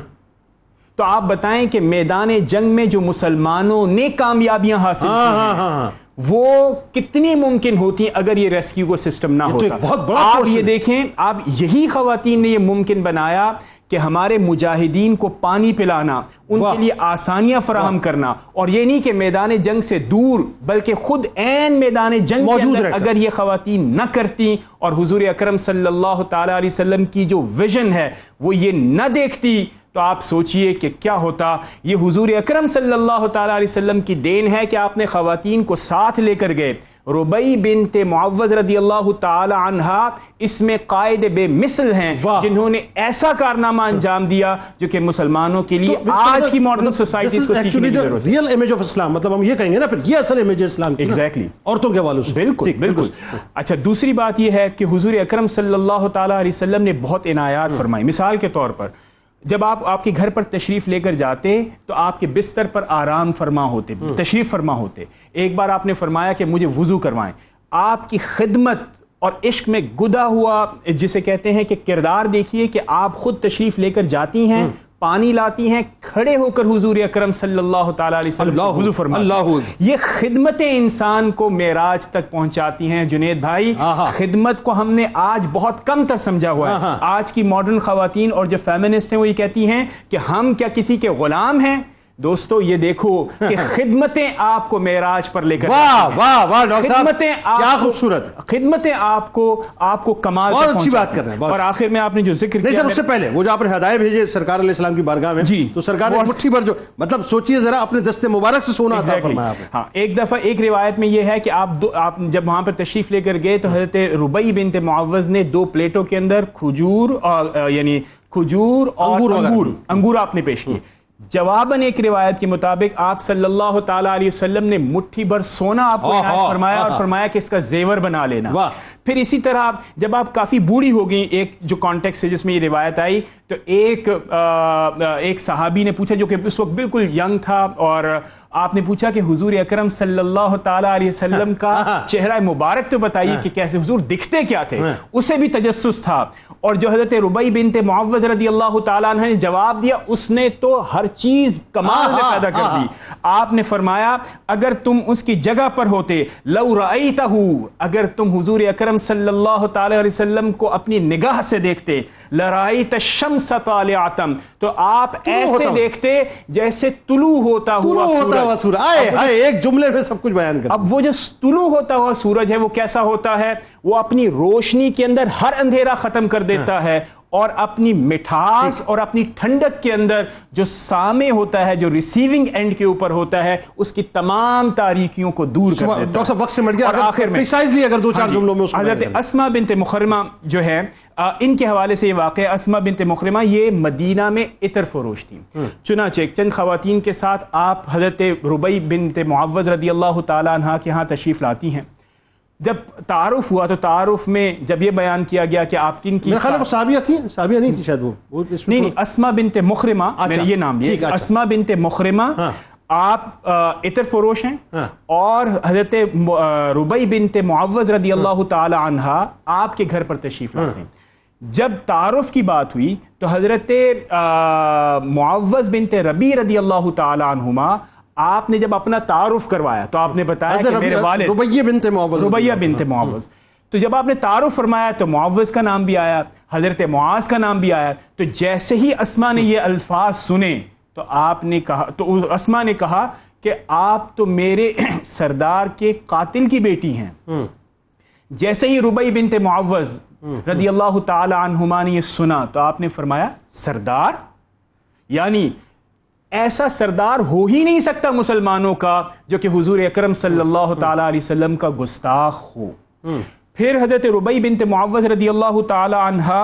तो आप बताएं कि मैदान जंग में जो मुसलमानों ने कामयाबियां हासिल हाँ, की हाँ, वो कितनी मुमकिन होती अगर ये रेस्क्यू को सिस्टम ना तो होता तो बहुत बड़ा आप ये देखें आप यही खातन ने ये मुमकिन बनाया कि हमारे मुजाहिदीन को पानी पिलाना उनके लिए आसानियां फराहम करना और ये नहीं कि मैदान जंग से दूर बल्कि खुद एन मैदान जंग मौजूद अगर ये खातन न करती और हजूर अक्रम सल्लल्लाहु अलैहि वसल्लम की जो विजन है वो ये न देखती तो आप सोचिए कि क्या होता ये हुजूर अकरम सल्लल्लाहु अलैहि वसल्लम की देन है कि आपने ख़वातीन को साथ लेकर गए रुबई बिन तवज़ रदी अल्लाह तहा इसमें कायद बेमिसल हैं जिन्होंने ऐसा कारनामा अंजाम दिया जो कि मुसलमानों के लिए तो आज की मॉडर्न सोसाइटी को सीखने की जरूरत रियल इमेज ऑफ इस्लाम मतलब हम ये कहेंगे ना फिर ये असल इमेज इस्लाम की एग्जैक्टली औरतों के हवाले से बिल्कुल बिल्कुल अच्छा दूसरी बात यह है कि हुजूर अकरम सल्लल्लाहु अलैहि वसल्लम ने बहुत इनायात हम्म। फरमाई मिसाल के तौर पर जब आप आपके घर पर तशरीफ लेकर जाते तो आपके बिस्तर पर आराम फरमा होते हम्म। तशरीफ फरमा होते एक बार आपने फरमाया कि मुझे वजू करवाएं आपकी खिदमत और इश्क में गुदा हुआ जिसे कहते हैं कि किरदार देखिए कि आप खुद तशरीफ लेकर जाती हैं हम्म। पानी लाती हैं खड़े होकर हुजूर अकरम सल्लल्लाहु अलैहि वसल्लम अल्लाह ये खिदमतें इंसान को मेराज तक पहुंचाती हैं जुनेद भाई खिदमत को हमने आज बहुत कम तर समझा हुआ है आज की मॉडर्न खातन और जो फेमिनिस्ट हैं वो ये कहती हैं कि हम क्या किसी के गुलाम हैं दोस्तों ये देखो कि खिदमतें आपको मेराज पर लेकर वाह वाह वाह डॉक्टर खिदमतें क्या खूबसूरत खिदमतें आपको आपको कमाल बहुत अच्छी बात कर रहे हैं और आखिर में आपने जो जिक्र किया उससे पहले वो जो आपने हदायत भेजे सरकार सलाम की बारगाह में जी तो सरकार ने मुट्ठी भर जो मतलब सोचिए जरा अपने दस्ते मुबारक से सोना था हाँ एक दफा एक रिवायत में यह है कि आप आप जब वहां पर तशरीफ लेकर गए तो हजरत रुबई बिन मुआवज ने दो प्लेटों के अंदर खजूर और यानी खजूर और अंगूर अंगूर आपने पेश किए जवाबन एक रिवायत के मुताबिक आप सल्लल्लाहु अलैहि वसल्लम ने मुट्ठी भर सोना आपको फरमाया और फरमाया कि इसका जेवर बना लेना फिर इसी तरह जब आप काफ़ी बूढ़ी हो गई एक जो कॉन्टेक्स्ट है जिसमें ये रिवायत आई तो एक आ, एक सहाबी ने पूछा जो कि उस वक्त बिल्कुल यंग था और आपने पूछा कि हुजूर अकरम सल्लल्लाहु ताला अलैहि वसल्लम का हाँ। हाँ। चेहरा मुबारक तो बताइए हाँ। कि कैसे हुजूर दिखते क्या थे उसे भी तजस्स था और जो हजरत रुबई बिन मुआवज रदी अल्लाह तला ने जवाब दिया उसने तो हर चीज कमाल में पैदा कर दी आपने फरमाया अगर तुम उसकी जगह पर होते लऊ रही अगर तुम हुजूर अकरम अकरम सल्लल्लाहु अलैहि वसल्लम को अपनी निगाह से देखते लड़ाई लराई सताल आतम तो आप ऐसे देखते जैसे तुलू होता तुलू हुआ होता हुआ सूरज आए आए एक जुमले में सब कुछ बयान कर अब वो जो तुलू होता हुआ सूरज है वो कैसा होता है वो अपनी रोशनी के अंदर हर अंधेरा खत्म कर देता हाँ। है और अपनी मिठास और अपनी ठंडक के अंदर जो सामे होता है जो रिसीविंग एंड के ऊपर होता है उसकी तमाम तारीखियों को दूर कर देता है वक्त गया आखिर में अगर दो चार हाँ जुमलों में हजरत असमा बिनते मुखरमा जो है इनके हवाले से ये वाक़ असमा बिनते मुखरमा ये मदीना में इतर फरोश थी हम्म। चुनाचे चेक चंद खातन के साथ आप हजरत रुबई बिनते मुआवज़ रदी अल्लाह तह के यहाँ तशरीफ़ लाती हैं जब तारुफ हुआ तो तारुफ में जब ये बयान किया गया कि आप किन की वो साबिया थी साबिया नहीं थी शायद वो, नहीं नहीं असमा बिनते मुखरमा अच्छा, मैंने ये नाम लिया अच्छा। असमा बिनते मुखरमा हाँ। आप इतर फरोश हैं हाँ। और हजरत रुबई बिनते मुआवज रदी अल्लाह हाँ। ताला अनहा आपके घर पर तशरीफ हाँ। लाते हैं जब तारुफ की बात हुई तो हजरत मुआवज बिनते रबी रदी अल्लाह तुमा आपने जब अपना तारुफ करवाया तो आपने बताया अच्छा, कि मेरे वाले रुबैया बिनते मुआवज रुबैया हाँ। मुआवज तो जब आपने तारुफ फरमाया तो मुआवज का नाम भी आया हजरत मुआज का नाम भी आया तो जैसे ही असमा ने ये अल्फाज सुने तो आपने कहा तो असमा ने कहा कि आप तो मेरे सरदार के कातिल की बेटी हैं हम्म। जैसे ही रुबई बिनते मुआवज हम्म, हम्म। रदी अल्लाह तुमा ने यह सुना तो आपने फरमाया सरदार यानी ऐसा सरदार हो ही नहीं सकता मुसलमानों का जो कि हुजूर अकरम सल्लल्लाहु अलैहि वसल्लम का गुस्ताख हो हम्म। फिर हज़रत रुबई बिनत मुआवज़ रदी अल्लाह तहा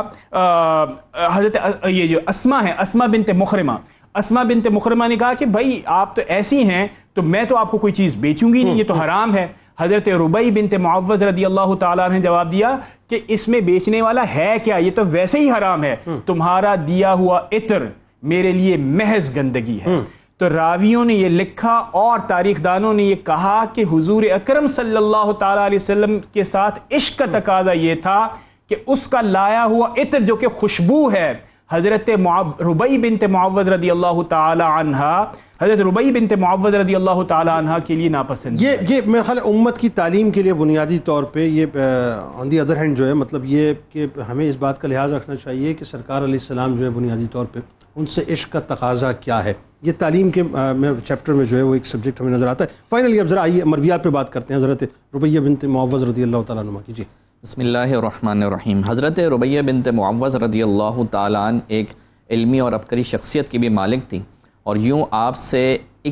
हज़रत ये जो असमा है असमा बिनत मुखरमा असमा बिनत मुखरमा ने कहा कि भाई आप तो ऐसी हैं तो मैं तो आपको कोई चीज़ बेचूंगी नहीं ये तो हम्म। हराम है हज़रत रुबई बिनत मुआवज़ रदी अल्लाह तला ने जवाब दिया कि इसमें बेचने वाला है क्या ये तो वैसे ही हराम है हम्म। तुम्हारा दिया हुआ इत्र मेरे लिए महज गंदगी है हम्म। तो रावियों ने यह लिखा और तारीख दानों ने यह कहा कि हुजूर अकरम सल्लल्लाहु अलैहि वसल्लम के साथ इश्क का तकाजा ये था कि उसका लाया हुआ इत्र जो कि खुशबू है हज़रत रुबई बिनत मुआवज़ रदी अल्लाह तहा हज़रत रुबई बिनत मुआवज़ रदी अल्लाह तहा के लिए नापसंद ये ये मेरे ख्याल उम्मत की तालीम के लिए बुनियादी तौर पर ये ऑन दी अदर हैंड जो है मतलब ये कि हमें इस बात का लिहाज रखना चाहिए कि सरकार सलाम जो है बुनियादी तौर पर उनसे इश्क का तकाजा क्या है ये तालीम के आ, चैप्टर में जो है वो एक सब्जेक्ट हमें नज़र आता है फाइनली अब ज़रा आइए मरवियात पे बात करते हैं हज़रत रुबैया बिनत मुआवज़ रदी अल्लाह तुमा की जी बसमीम हज़रत रुबैया बिनत मुआवज़ रदी अल्लाह तालान एक इल्मी और अबकरी शख्सियत की भी मालिक थी और यूँ आपसे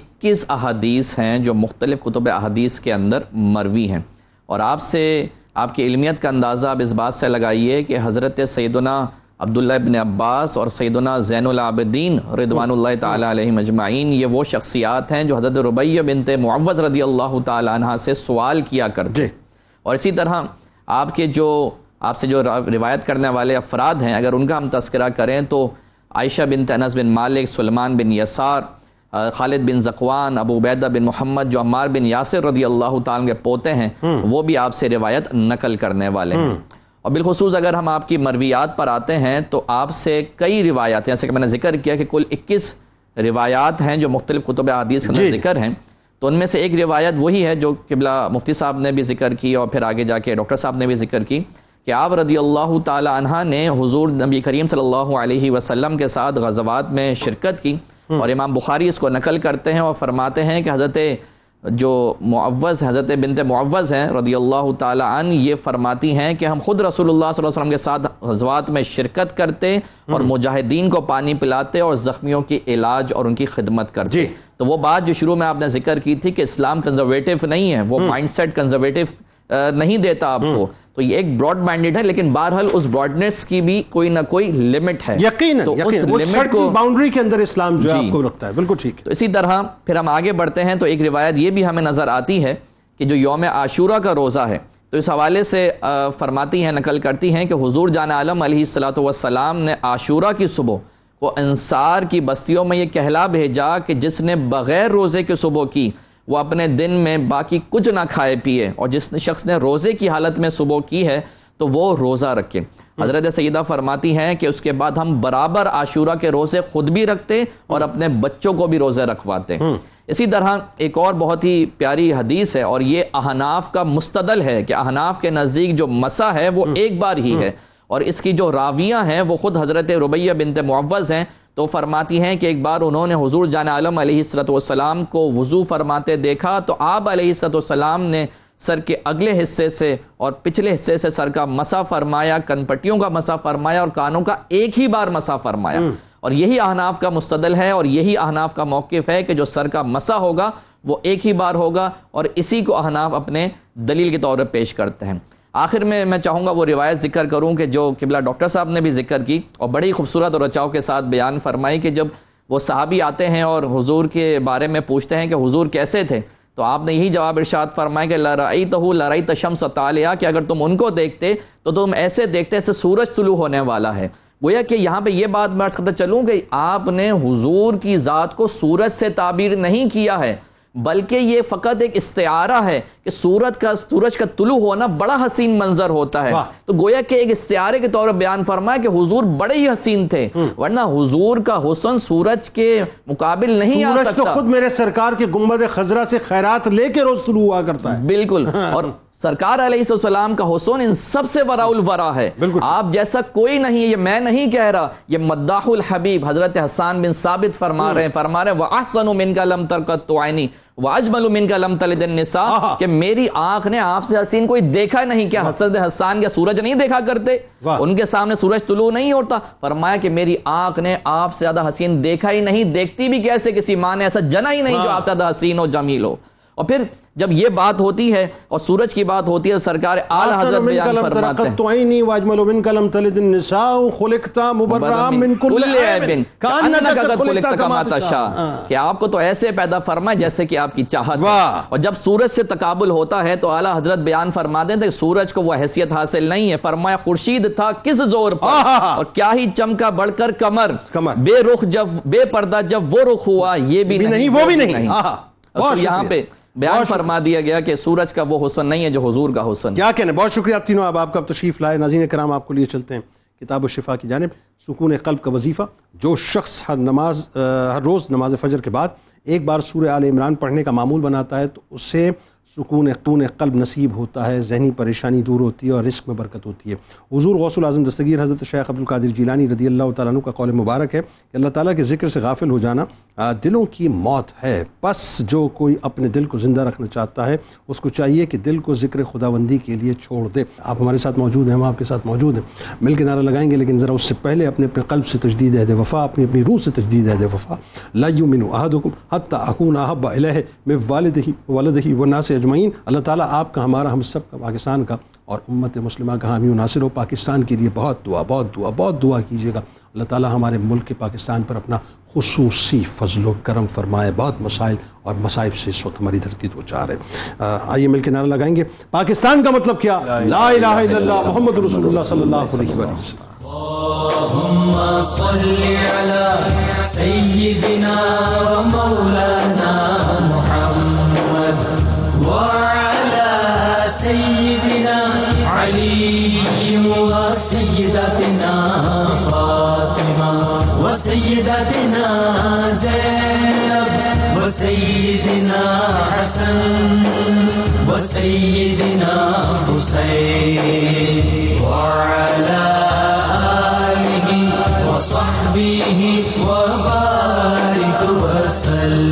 इक्कीस अहादीस हैं जो मुख्तलिफ़ कुतुब अहादीस के अंदर मरवी हैं और आपसे आपकी इलमियत का अंदाज़ा आप इस बात से लगाइए कि हज़रत सैदना अब्दुल्ला इबन अब्बास और सैदना जैनआबद्दीन रिदवान तजमाइन मजमाइन ये वो शख्सियात हैं जो हजरत रुबैया बिन तवज़ रदी अल्लाह तह से सवाल किया करते और इसी तरह आपके जो आपसे जो रिवायत करने वाले अफराद हैं अगर उनका हम तस्करा करें तो आयशा बिन तनस बिन मालिक सलमान बिन यसार खालिद बिन जकवान अबू बिन मोहम्मद जो अम्मार बिन यासिर रदी अल्लाह के पोते हैं हम्म। वो भी आपसे रिवायत नकल करने वाले हैं हम्म। और बिलखसूस अगर हम आपकी मरवियात पर आते हैं तो आपसे कई रिवायात जैसे कि मैंने जिक्र किया कि कुल इक्कीस रिवायात हैं जो मुख्तलिफ कुतुब अदीस का जिक्र हैं तो उनमें से एक रिवायत वही है जो किबला मुफ्ती साहब ने भी जिक्र की और फिर आगे जाके डॉक्टर साहब ने भी जिक्र की कि आप रदी अल्लाह तह ने हजूर नबी करीम सल्लल्लाहु अलैहि वसल्लम के साथ गजवात में शिरकत की हम्म। और इमाम बुखारी इसको नकल करते हैं और फरमाते हैं कि हज़रत जो मुआवज़ हज़रत बिनत मुआवज़ हैं रदी अल्लाह तन ये फरमाती हैं कि हम ख़ुद रसूलुल्लाह वसल्लम के साथ हजवात में शिरकत करते और हम्म। मुजाहिदीन को पानी पिलाते और ज़ख्मियों के इलाज और उनकी खिदमत करते तो वो बात जो शुरू में आपने जिक्र की थी कि इस्लाम कंजर्वेटिव नहीं है वो हम्म। माइंड सेट कंजर्वेटिव नहीं देता आपको हम्म। तो ये एक ब्रॉड माइंडेड है लेकिन बहरहाल उस ब्रॉडनेस की भी कोई ना कोई लिमिट है यकीन तो यकीन, उस लिमिट को बाउंड्री के अंदर इस्लाम जो आपको रखता है बिल्कुल ठीक तो इसी तरह फिर हम आगे बढ़ते हैं तो एक रिवायत ये भी हमें नजर आती है कि जो योम आशूरा का रोज़ा है तो इस हवाले से फरमाती हैं नकल करती हैं कि हुजूर जान आलम सलाम ने आशूरा की सुबह को अंसार की बस्तियों में ये कहला भेजा कि जिसने बग़ैर रोज़े के सुबह की वो अपने दिन में बाकी कुछ ना खाए पिए और जिस शख्स ने रोज़े की हालत में सुबह की है तो वो रोज़ा रखे हज़रत सैदा फरमाती हैं कि उसके बाद हम बराबर आशूरा के रोज़े ख़ुद भी रखते और अपने बच्चों को भी रोज़े रखवाते हम्म। इसी तरह एक और बहुत ही प्यारी हदीस है और ये अहनाफ का मुस्तदल है कि अहनाफ के नज़दीक जो मसा है वो हम्म। एक बार ही है हम्म। और इसकी जो रावियाँ हैं वो ख़ुद हज़रत रुबैया बिनत मुआवज़ हैं तो फरमाती हैं कि एक बार उन्होंने हजूर जान आलम सलाम को वज़ू फरमाते देखा तो आप सलाम ने सर के अगले हिस्से से और पिछले हिस्से से सर का मसा फरमाया कनपट्टियों का मसा फरमाया और कानों का एक ही बार मसा फरमाया हम्म। और यही अहनाफ का मुस्तदल है और यही अहनाफ का मौक़ है कि जो सर का मसा होगा वो एक ही बार होगा और इसी को अहनाफ अपने दलील के तौर पर पेश करते हैं आखिर में मैं चाहूँगा वो रिवायत जिक्र करूँ कि जो किबला डॉक्टर साहब ने भी जिक्र की और बड़ी खूबसूरत और रचाव के साथ बयान फरमाई कि जब वो साहबी आते हैं और हुजूर के बारे में पूछते हैं कि हुजूर कैसे थे तो आपने यही जवाब इरशाद फरमाया कि लड़ाई तो हूँ लड़ाई तशम सतालिया कि अगर तुम उनको देखते तो तुम ऐसे देखते ऐसे सूरज तुलू होने वाला है गोया कि यहाँ पे ये बात मैं अर्ज करता चलूँ कि आपने हुजूर की ज़ात को सूरज से ताबीर नहीं किया है बल्कि ये फ़कत एक इस्तारा है कि सूरत का सूरज का तुलू होना बड़ा हसीन मंजर होता है तो गोया के एक इस्तारे के तौर पर बयान फरमाया कि हुजूर बड़े ही हसीन थे हम्म। वरना हुजूर का हुसन सूरज के मुकाबिल नहीं सूरज आ तो सकता तो खुद मेरे सरकार के गुम्बद खजरा से खैरात लेके रोज तुलू हुआ करता है बिल्कुल हाँ। और सरकार सलाम का हुसून इन सबसे वराउल वरा है आप जैसा कोई नहीं ये मैं नहीं कह रहा ये मद्दाहुल हबीब हजरत हसान बिन साबित फरमा हम्म। रहे हैं फरमा रहे वहसन मिन का लम तरकत तो आयनी कि मेरी आंख ने आपसे हसीन कोई देखा नहीं क्या हसरत हसान या सूरज नहीं देखा करते उनके सामने सूरज तुलू नहीं होता फरमाया कि मेरी आंख ने आपसे ज्यादा हसीन देखा ही नहीं देखती भी कैसे किसी माँ ने ऐसा जना ही नहीं जो आपसे ज्यादा हसीन हो जमील हो और फिर जब ये बात होती है और सूरज की बात होती है तो सरकार तो कि हाँ। आपको तो ऐसे पैदा फरमाए जैसे कि आपकी चाहत और जब सूरज से तकाबुल होता है तो आला हजरत बयान फरमा दे सूरज को वह हैसियत हासिल नहीं है फरमाया खुर्शीद था किस जोर पर और क्या ही चमका बढ़कर कमर कमर बेरुख जब बेपर्दा जब वो रुख हुआ ये भी नहीं वो भी नहीं तो यहाँ पे बयान फरमा दिया गया कि सूरज का वो हुसन नहीं है जो हजूर का हुसन क्या कहने बहुत शुक्रिया आप तीनों अब आपका तशरीफ लाए नाजीन कराम आपको लिए चलते हैं किताब शिफा की जानब सुकून कल्ब का वजीफ़ा जो शख्स हर नमाज हर रोज़ नमाज फजर के बाद एक बार सूर्य आल इमरान पढ़ने का मामूल बनाता है तो उससे सुकून खून कल्ब नसीब होता है जहनी परेशानी दूर होती है और रिस्क में बरकत होती है हजूर गौसल आजम दस्तगीर हज़रत शेख अब्दुल कादिर जीलानी रदी अल्लाह तु का कौल मुबारक है कि अल्लाह ताली के ज़िक्र से गाफिल हो जाना दिलों की मौत है बस जो कोई अपने दिल को ज़िंदा रखना चाहता है उसको चाहिए कि दिल को ज़िक्र खुदाबंदी के लिए छोड़ दे आप हमारे साथ मौजूद हैं हम आपके साथ मौजूद हैं मिल के नारा लगाएंगे लेकिन ज़रा उससे पहले अपने अपने कल्ब से तजदीद अहद वफ़ा अपनी अपनी रूह से तजदीद अहद वफ़ा लायू मिन अहद हुकुम अकून अहब अलह में वालद ही वालद ही व नास से अजमैन अल्लाह ताला आपका हमारा हम सब का पाकिस्तान का और उम्मत मुस्लिम का हामी नासिर पाकिस्तान के लिए बहुत दुआ बहुत दुआ बहुत दुआ कीजिएगा अल्लाह ताला हमारे मुल्क के पाकिस्तान पर अपना खसूसी फजल करम फरमाए बहुत मसाइल और मसाइब से इस वक्त हमारी धरती तो चार है आइए मिलकर नारा लगाएंगे पाकिस्तान का मतलब क्या मोहम्मद سيدتنا فاطمة وسيدتنا زينب وسيدنا حسن وسيدنا حسين وعلى آله وصحبه وبارك وسلم